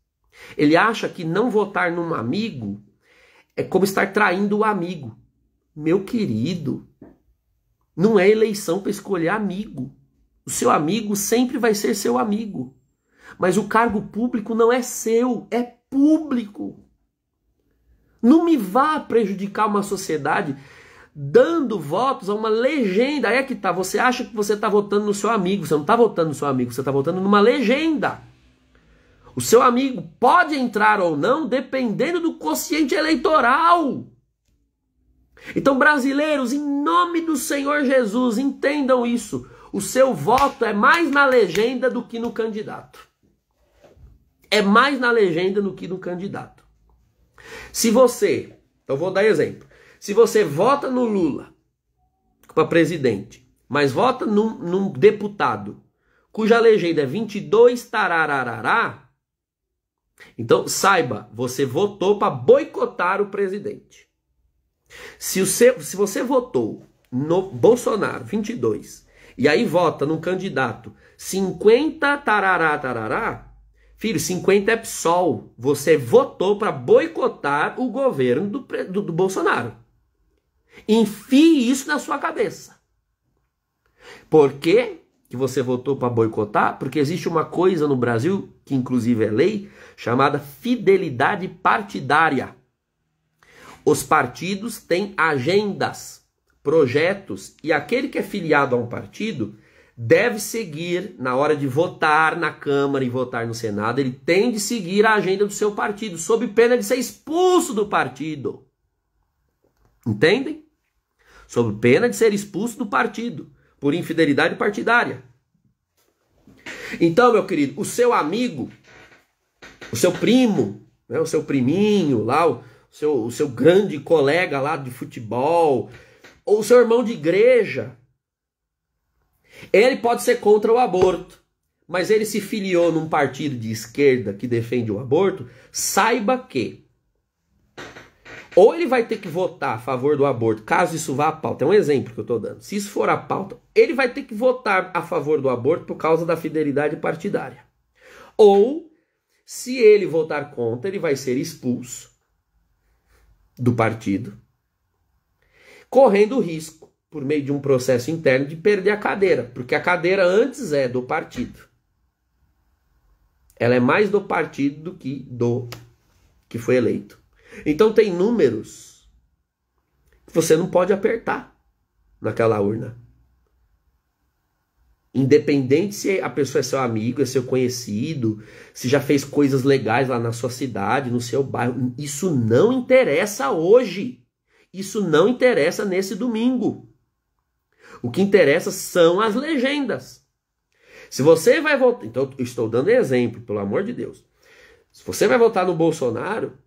Ele acha que não votar num amigo é como estar traindo o amigo. Meu querido, não é eleição para escolher amigo. O seu amigo sempre vai ser seu amigo. Mas o cargo público não é seu, é público. Não me vá prejudicar uma sociedade dando votos a uma legenda. Aí é que tá. Você acha que você está votando no seu amigo. Você não está votando no seu amigo, você está votando numa legenda. O seu amigo pode entrar ou não dependendo do quociente eleitoral. Então, brasileiros, em nome do Senhor Jesus, entendam isso. O seu voto é mais na legenda do que no candidato. É mais na legenda do que no candidato. Se você, eu vou dar exemplo, se você vota no Lula para presidente, mas vota num, num, deputado cuja legenda é 22 tarararará, então saiba, você votou para boicotar o presidente. Se você, se você votou no Bolsonaro 22 e aí vota num candidato 50 tarará tarará, filho, 50 é PSOL. Você votou para boicotar o governo do, do, do Bolsonaro. Enfie isso na sua cabeça. Por quê que você votou para boicotar? Porque existe uma coisa no Brasil, que inclusive é lei, chamada fidelidade partidária. Os partidos têm agendas, projetos, e aquele que é filiado a um partido deve seguir, na hora de votar na Câmara e votar no Senado, ele tem de seguir a agenda do seu partido, sob pena de ser expulso do partido. Entendem? Sob pena de ser expulso do partido, por infidelidade partidária. Então, meu querido, o seu amigo, o seu primo, né, o seu priminho lá, o, seu, o seu grande colega lá de futebol, ou o seu irmão de igreja. Ele pode ser contra o aborto, mas ele se filiou num partido de esquerda que defende o aborto. Saiba que ou ele vai ter que votar a favor do aborto, caso isso vá à pauta. É um exemplo que eu estou dando. Se isso for à pauta, ele vai ter que votar a favor do aborto por causa da fidelidade partidária. Ou, se ele votar contra, ele vai ser expulso do partido, correndo o risco, por meio de um processo interno, de perder a cadeira, porque a cadeira antes é do partido. Ela é mais do partido do que do que foi eleito. Então tem números que você não pode apertar naquela urna. Independente se a pessoa é seu amigo, é seu conhecido, se já fez coisas legais lá na sua cidade, no seu bairro, isso não interessa hoje. Isso não interessa nesse domingo. O que interessa são as legendas. Se você vai votar, então eu estou dando exemplo, pelo amor de Deus. Se você vai votar no Bolsonaro,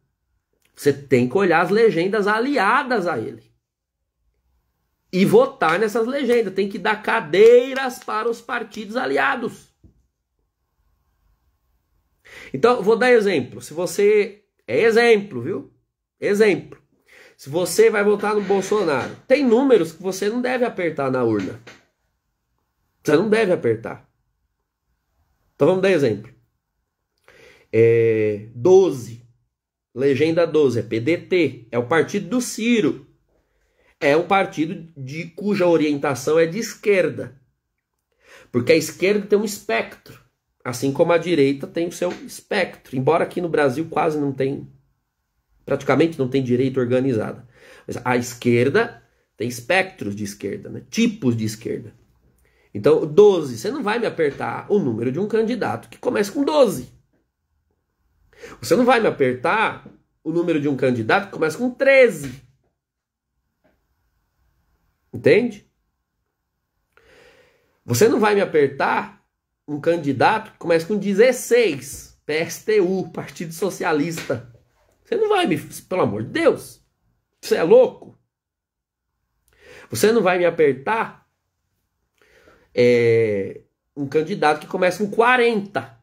você tem que olhar as legendas aliadas a ele e votar nessas legendas. Tem que dar cadeiras para os partidos aliados. Então, vou dar exemplo. Se você. É exemplo, viu? Exemplo. Se você vai votar no Bolsonaro, tem números que você não deve apertar na urna. Você não deve apertar. Então vamos dar exemplo. É, 12. Legenda 12. É PDT. É o partido do Ciro é um partido de cuja orientação é de esquerda. Porque a esquerda tem um espectro, assim como a direita tem o seu espectro. Embora aqui no Brasil quase não tem, praticamente não tem direita organizada. Mas a esquerda tem espectros de esquerda, né? tipos de esquerda. Então, 12, você não vai me apertar o número de um candidato que começa com 12. Você não vai me apertar o número de um candidato que começa com 13. Entende? Você não vai me apertar um candidato que começa com 16, PSTU, Partido Socialista. Você não vai me, pelo amor de Deus, você é louco. Você não vai me apertar é, um candidato que começa com 40.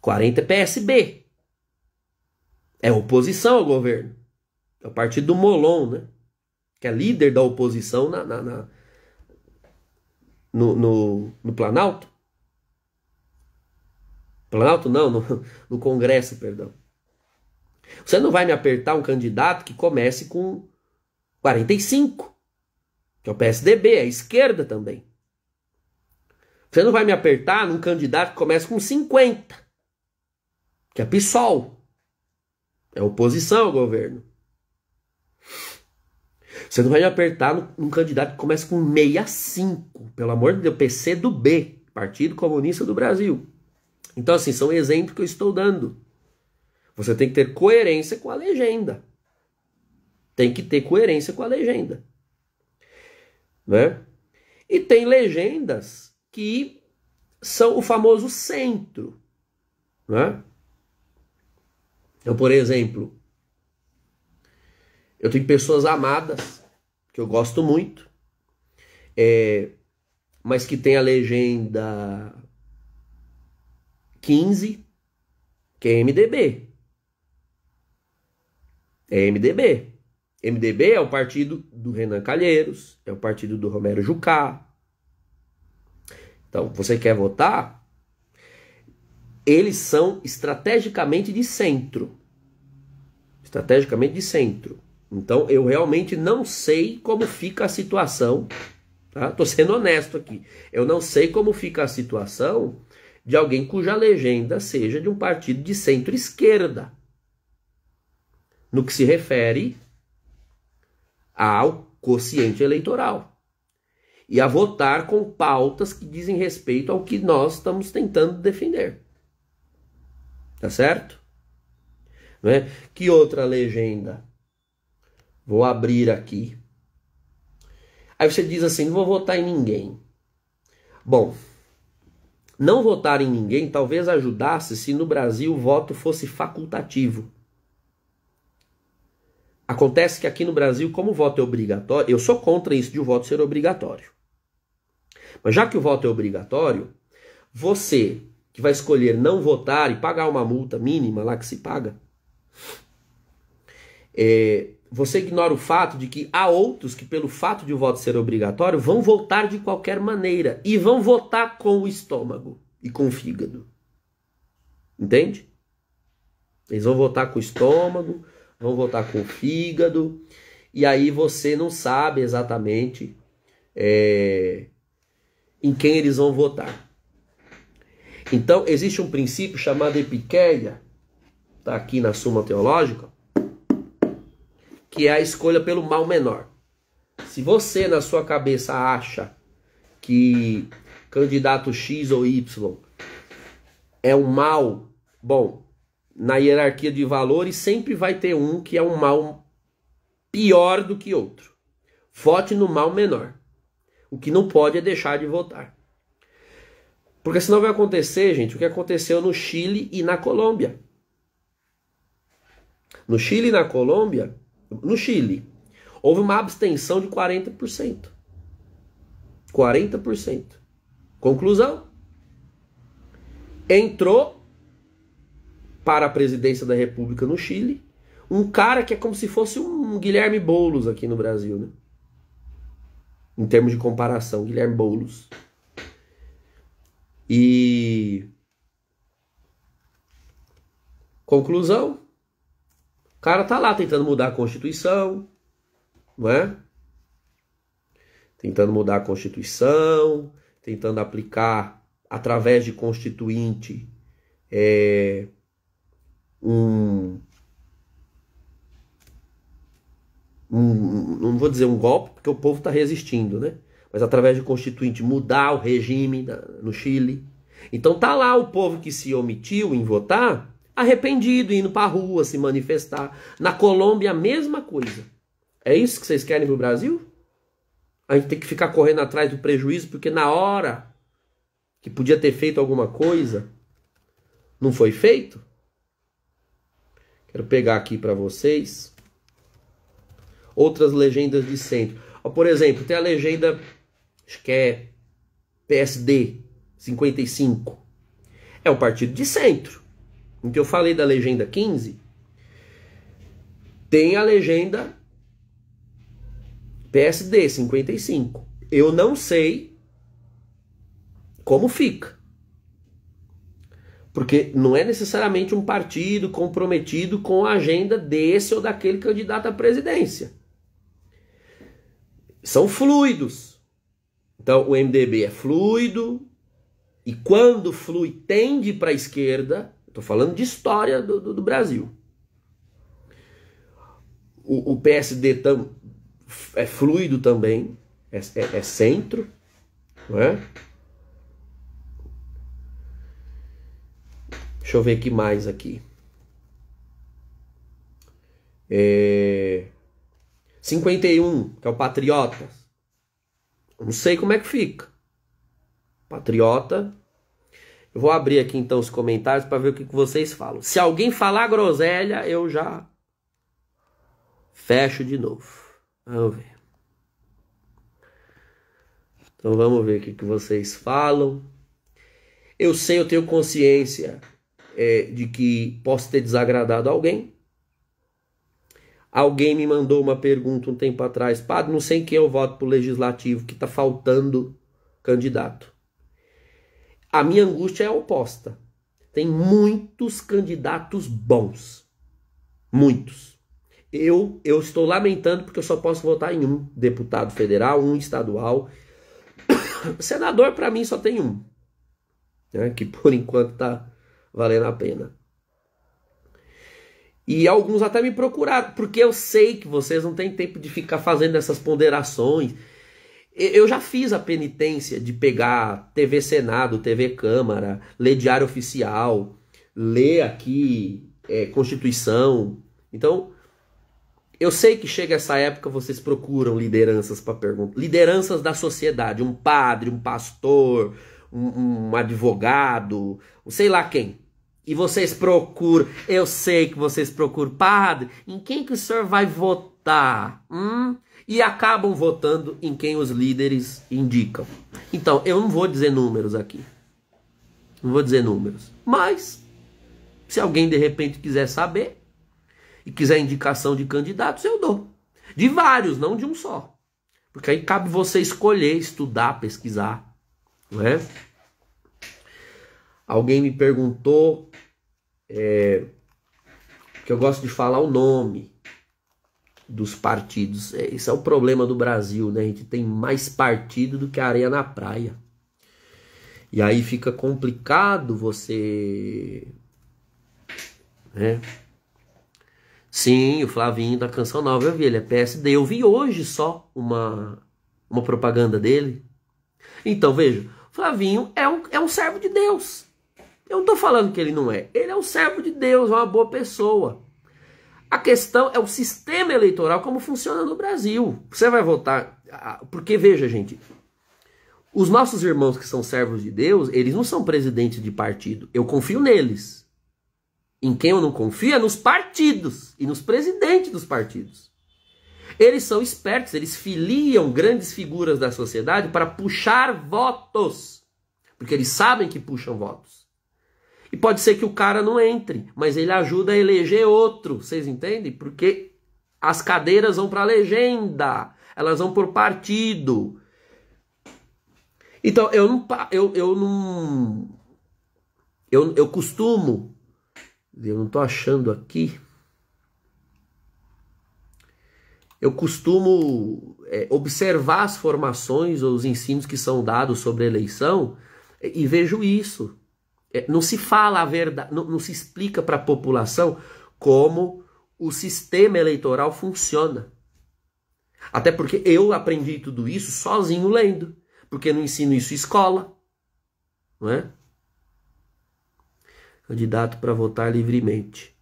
40 é PSB. É oposição ao governo. É o partido do Molon, né? que é líder da oposição na, na, na no, no, no, Planalto. Planalto não, no, no Congresso, perdão. Você não vai me apertar um candidato que comece com 45, que é o PSDB, é a esquerda também. Você não vai me apertar num candidato que comece com 50, que é PSOL, é oposição ao governo. Você não vai apertar um candidato que começa com 65, pelo amor de Deus, PC do B, Partido Comunista do Brasil. Então, assim, são exemplos que eu estou dando. Você tem que ter coerência com a legenda. Tem que ter coerência com a legenda. Né? E tem legendas que são o famoso centro. Né? Então, por exemplo, eu tenho pessoas amadas que eu gosto muito, é, mas que tem a legenda 15, que é MDB. É MDB. MDB é o partido do Renan Calheiros, é o partido do Romero Jucá. Então, você quer votar? Eles são estrategicamente de centro. Estrategicamente de centro. Então eu realmente não sei como fica a situação. Estou tá? sendo honesto aqui. Eu não sei como fica a situação de alguém cuja legenda seja de um partido de centro-esquerda. No que se refere ao quociente eleitoral. E a votar com pautas que dizem respeito ao que nós estamos tentando defender. Tá certo? Né? Que outra legenda Vou abrir aqui. Aí você diz assim: não vou votar em ninguém. Bom, não votar em ninguém talvez ajudasse se no Brasil o voto fosse facultativo. Acontece que aqui no Brasil, como o voto é obrigatório, eu sou contra isso de o voto ser obrigatório. Mas já que o voto é obrigatório, você que vai escolher não votar e pagar uma multa mínima lá que se paga, é, você ignora o fato de que há outros que, pelo fato de o voto ser obrigatório, vão votar de qualquer maneira e vão votar com o estômago e com o fígado. Entende? Eles vão votar com o estômago, vão votar com o fígado, e aí você não sabe exatamente é, em quem eles vão votar. Então, existe um princípio chamado epiqueia, está aqui na Suma Teológica que é a escolha pelo mal menor. Se você na sua cabeça acha que candidato X ou Y é um mal, bom, na hierarquia de valores sempre vai ter um que é um mal pior do que outro. Vote no mal menor. O que não pode é deixar de votar. Porque senão vai acontecer, gente, o que aconteceu no Chile e na Colômbia. No Chile e na Colômbia, no Chile, houve uma abstenção de 40%. 40%. Conclusão: entrou para a presidência da República no Chile um cara que é como se fosse um Guilherme Boulos aqui no Brasil, né? Em termos de comparação, Guilherme Boulos. E conclusão, o cara tá lá tentando mudar a Constituição, não é? Tentando mudar a Constituição, tentando aplicar através de constituinte é, um, um, não vou dizer um golpe porque o povo está resistindo, né? Mas através de constituinte mudar o regime no Chile. Então tá lá o povo que se omitiu em votar arrependido, indo para a rua se manifestar. Na Colômbia, a mesma coisa. É isso que vocês querem para o Brasil? A gente tem que ficar correndo atrás do prejuízo, porque na hora que podia ter feito alguma coisa, não foi feito? Quero pegar aqui para vocês outras legendas de centro. Por exemplo, tem a legenda, acho que é PSD 55. É o partido de centro em que eu falei da legenda 15, tem a legenda PSD 55. Eu não sei como fica. Porque não é necessariamente um partido comprometido com a agenda desse ou daquele candidato à presidência. São fluidos. Então o MDB é fluido e quando flui tende para a esquerda, Estou falando de história do, do, do Brasil. O, o, PSD tam, é fluido também, é, é, é centro, não é? Deixa eu ver que mais aqui. É... 51, que é o Patriota Não sei como é que fica. Patriota eu vou abrir aqui então os comentários para ver o que, que vocês falam. Se alguém falar groselha, eu já fecho de novo. Vamos ver. Então vamos ver o que, que vocês falam. Eu sei, eu tenho consciência é, de que posso ter desagradado alguém. Alguém me mandou uma pergunta um tempo atrás, padre, não sei quem eu voto para o legislativo que está faltando candidato. A minha angústia é a oposta. Tem muitos candidatos bons. Muitos. Eu, eu estou lamentando porque eu só posso votar em um deputado federal, um estadual. Senador, para mim, só tem um. Né, que por enquanto está valendo a pena. E alguns até me procuraram, porque eu sei que vocês não têm tempo de ficar fazendo essas ponderações. Eu já fiz a penitência de pegar TV Senado, TV Câmara, ler Diário Oficial, ler aqui é, Constituição. Então, eu sei que chega essa época vocês procuram lideranças para perguntar. Lideranças da sociedade, um padre, um pastor, um, um advogado, sei lá quem. E vocês procuram, eu sei que vocês procuram, padre, em quem que o senhor vai votar? Hum? e acabam votando em quem os líderes indicam. Então, eu não vou dizer números aqui. Não vou dizer números. Mas, se alguém de repente quiser saber e quiser indicação de candidatos, eu dou. De vários, não de um só. Porque aí cabe você escolher, estudar, pesquisar. Não é? Alguém me perguntou é, que eu gosto de falar o nome dos partidos. Esse é, é o problema do Brasil, né? A gente tem mais partido do que areia na praia. E aí fica complicado você. Né? Sim, o Flavinho da Canção Nova, eu vi, ele é PSD. Eu vi hoje só uma, uma propaganda dele. Então, veja, Flavinho é um, é um servo de Deus. Eu não tô falando que ele não é. Ele é um servo de Deus, é uma boa pessoa. A questão é o sistema eleitoral, como funciona no Brasil. Você vai votar. Porque, veja, gente, os nossos irmãos que são servos de Deus, eles não são presidentes de partido. Eu confio neles. Em quem eu não confio é nos partidos e nos presidentes dos partidos. Eles são espertos, eles filiam grandes figuras da sociedade para puxar votos. Porque eles sabem que puxam votos. E pode ser que o cara não entre, mas ele ajuda a eleger outro, vocês entendem? Porque as cadeiras vão para a legenda, elas vão por partido. Então, eu não. Eu, eu não. Eu, eu costumo. Eu não estou achando aqui. Eu costumo é, observar as formações ou os ensinos que são dados sobre eleição e, e vejo isso. É, não se fala a verdade, não, não se explica para a população como o sistema eleitoral funciona. Até porque eu aprendi tudo isso sozinho lendo, porque não ensino isso em escola, não é? Candidato para votar livremente.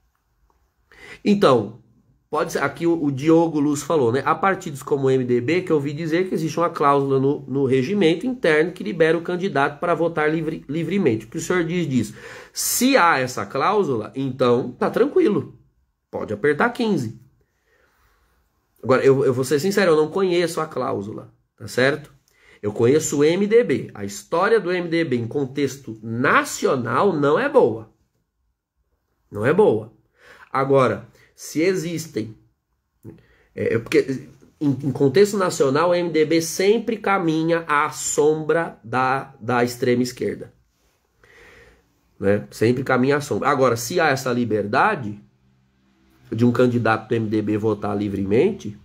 Então, Pode ser, aqui o, o, Diogo Luz falou, né? Há partidos como o MDB que eu ouvi dizer que existe uma cláusula no, no regimento interno que libera o candidato para votar livre, livremente. O que o senhor diz disso? Se há essa cláusula, então tá tranquilo. Pode apertar 15. Agora, eu, eu vou ser sincero, eu não conheço a cláusula, tá certo? Eu conheço o MDB. A história do MDB em contexto nacional não é boa. Não é boa. Agora, se existem. É, é porque em, contexto nacional, o MDB sempre caminha à sombra da, da extrema esquerda. Né? Sempre caminha à sombra. Agora, se há essa liberdade de um candidato do MDB votar livremente,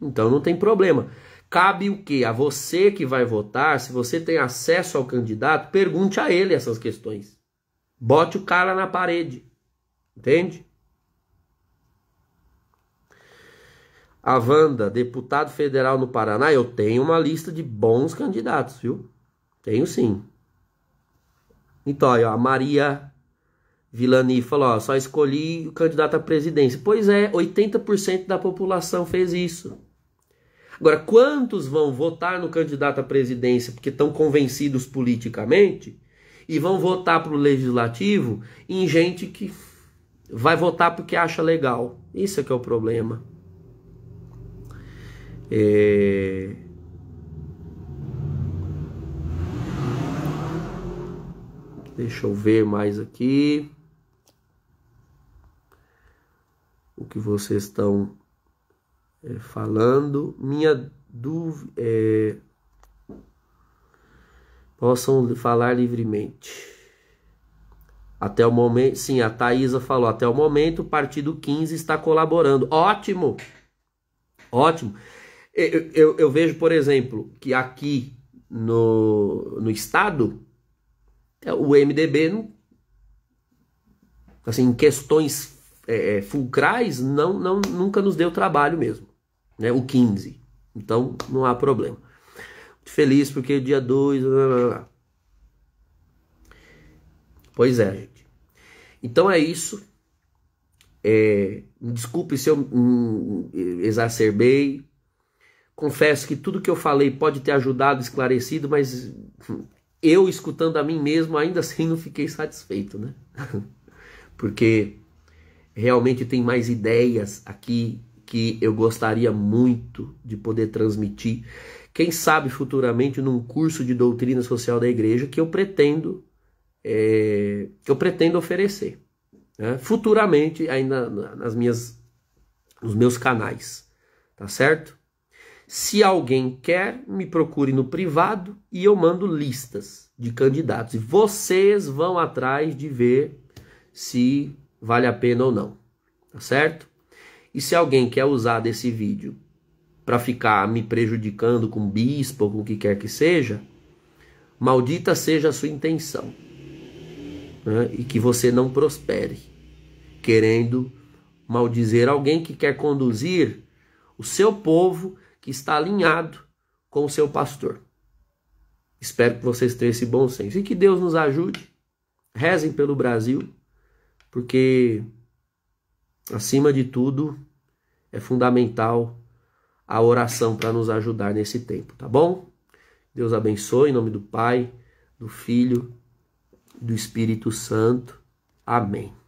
então não tem problema. Cabe o que? A você que vai votar, se você tem acesso ao candidato, pergunte a ele essas questões. Bote o cara na parede. Entende? a Wanda, deputado federal no Paraná, eu tenho uma lista de bons candidatos, viu? Tenho sim. Então, aí, ó, a Maria Vilani falou, ó, só escolhi o candidato à presidência. Pois é, 80% da população fez isso. Agora, quantos vão votar no candidato à presidência porque estão convencidos politicamente e vão votar para o legislativo em gente que vai votar porque acha legal? Isso é que é o problema. É... Deixa eu ver mais aqui. O que vocês estão é, falando. Minha dúvida. É... Possam falar livremente. Até o momento. Sim, a Thaisa falou. Até o momento, o Partido 15 está colaborando. Ótimo! Ótimo. Eu, eu, eu vejo, por exemplo, que aqui no, no Estado, é, o MDB, assim, em questões é, é, fulcrais, não, não, nunca nos deu trabalho mesmo. Né? O 15. Então, não há problema. Muito feliz porque dia 2. Pois é, gente. Então é isso. É, desculpe se eu hum, hum, hum exacerbei, confesso que tudo que eu falei pode ter ajudado, esclarecido, mas hum, eu escutando a mim mesmo, ainda assim não fiquei satisfeito, né? Porque realmente tem mais ideias aqui que eu gostaria muito de poder transmitir. Quem sabe futuramente num curso de doutrina social da igreja que eu pretendo é, que eu pretendo oferecer né? futuramente ainda nas minhas nos meus canais, tá certo? Se alguém quer, me procure no privado e eu mando listas de candidatos. E vocês vão atrás de ver se vale a pena ou não. Tá certo? E se alguém quer usar desse vídeo para ficar me prejudicando com bispo ou com o que quer que seja, maldita seja a sua intenção. Né? E que você não prospere, querendo maldizer alguém que quer conduzir o seu povo que está alinhado com o seu pastor. Espero que vocês tenham esse bom senso e que Deus nos ajude. Rezem pelo Brasil, porque acima de tudo é fundamental a oração para nos ajudar nesse tempo, tá bom? Deus abençoe em nome do Pai, do Filho, do Espírito Santo. Amém.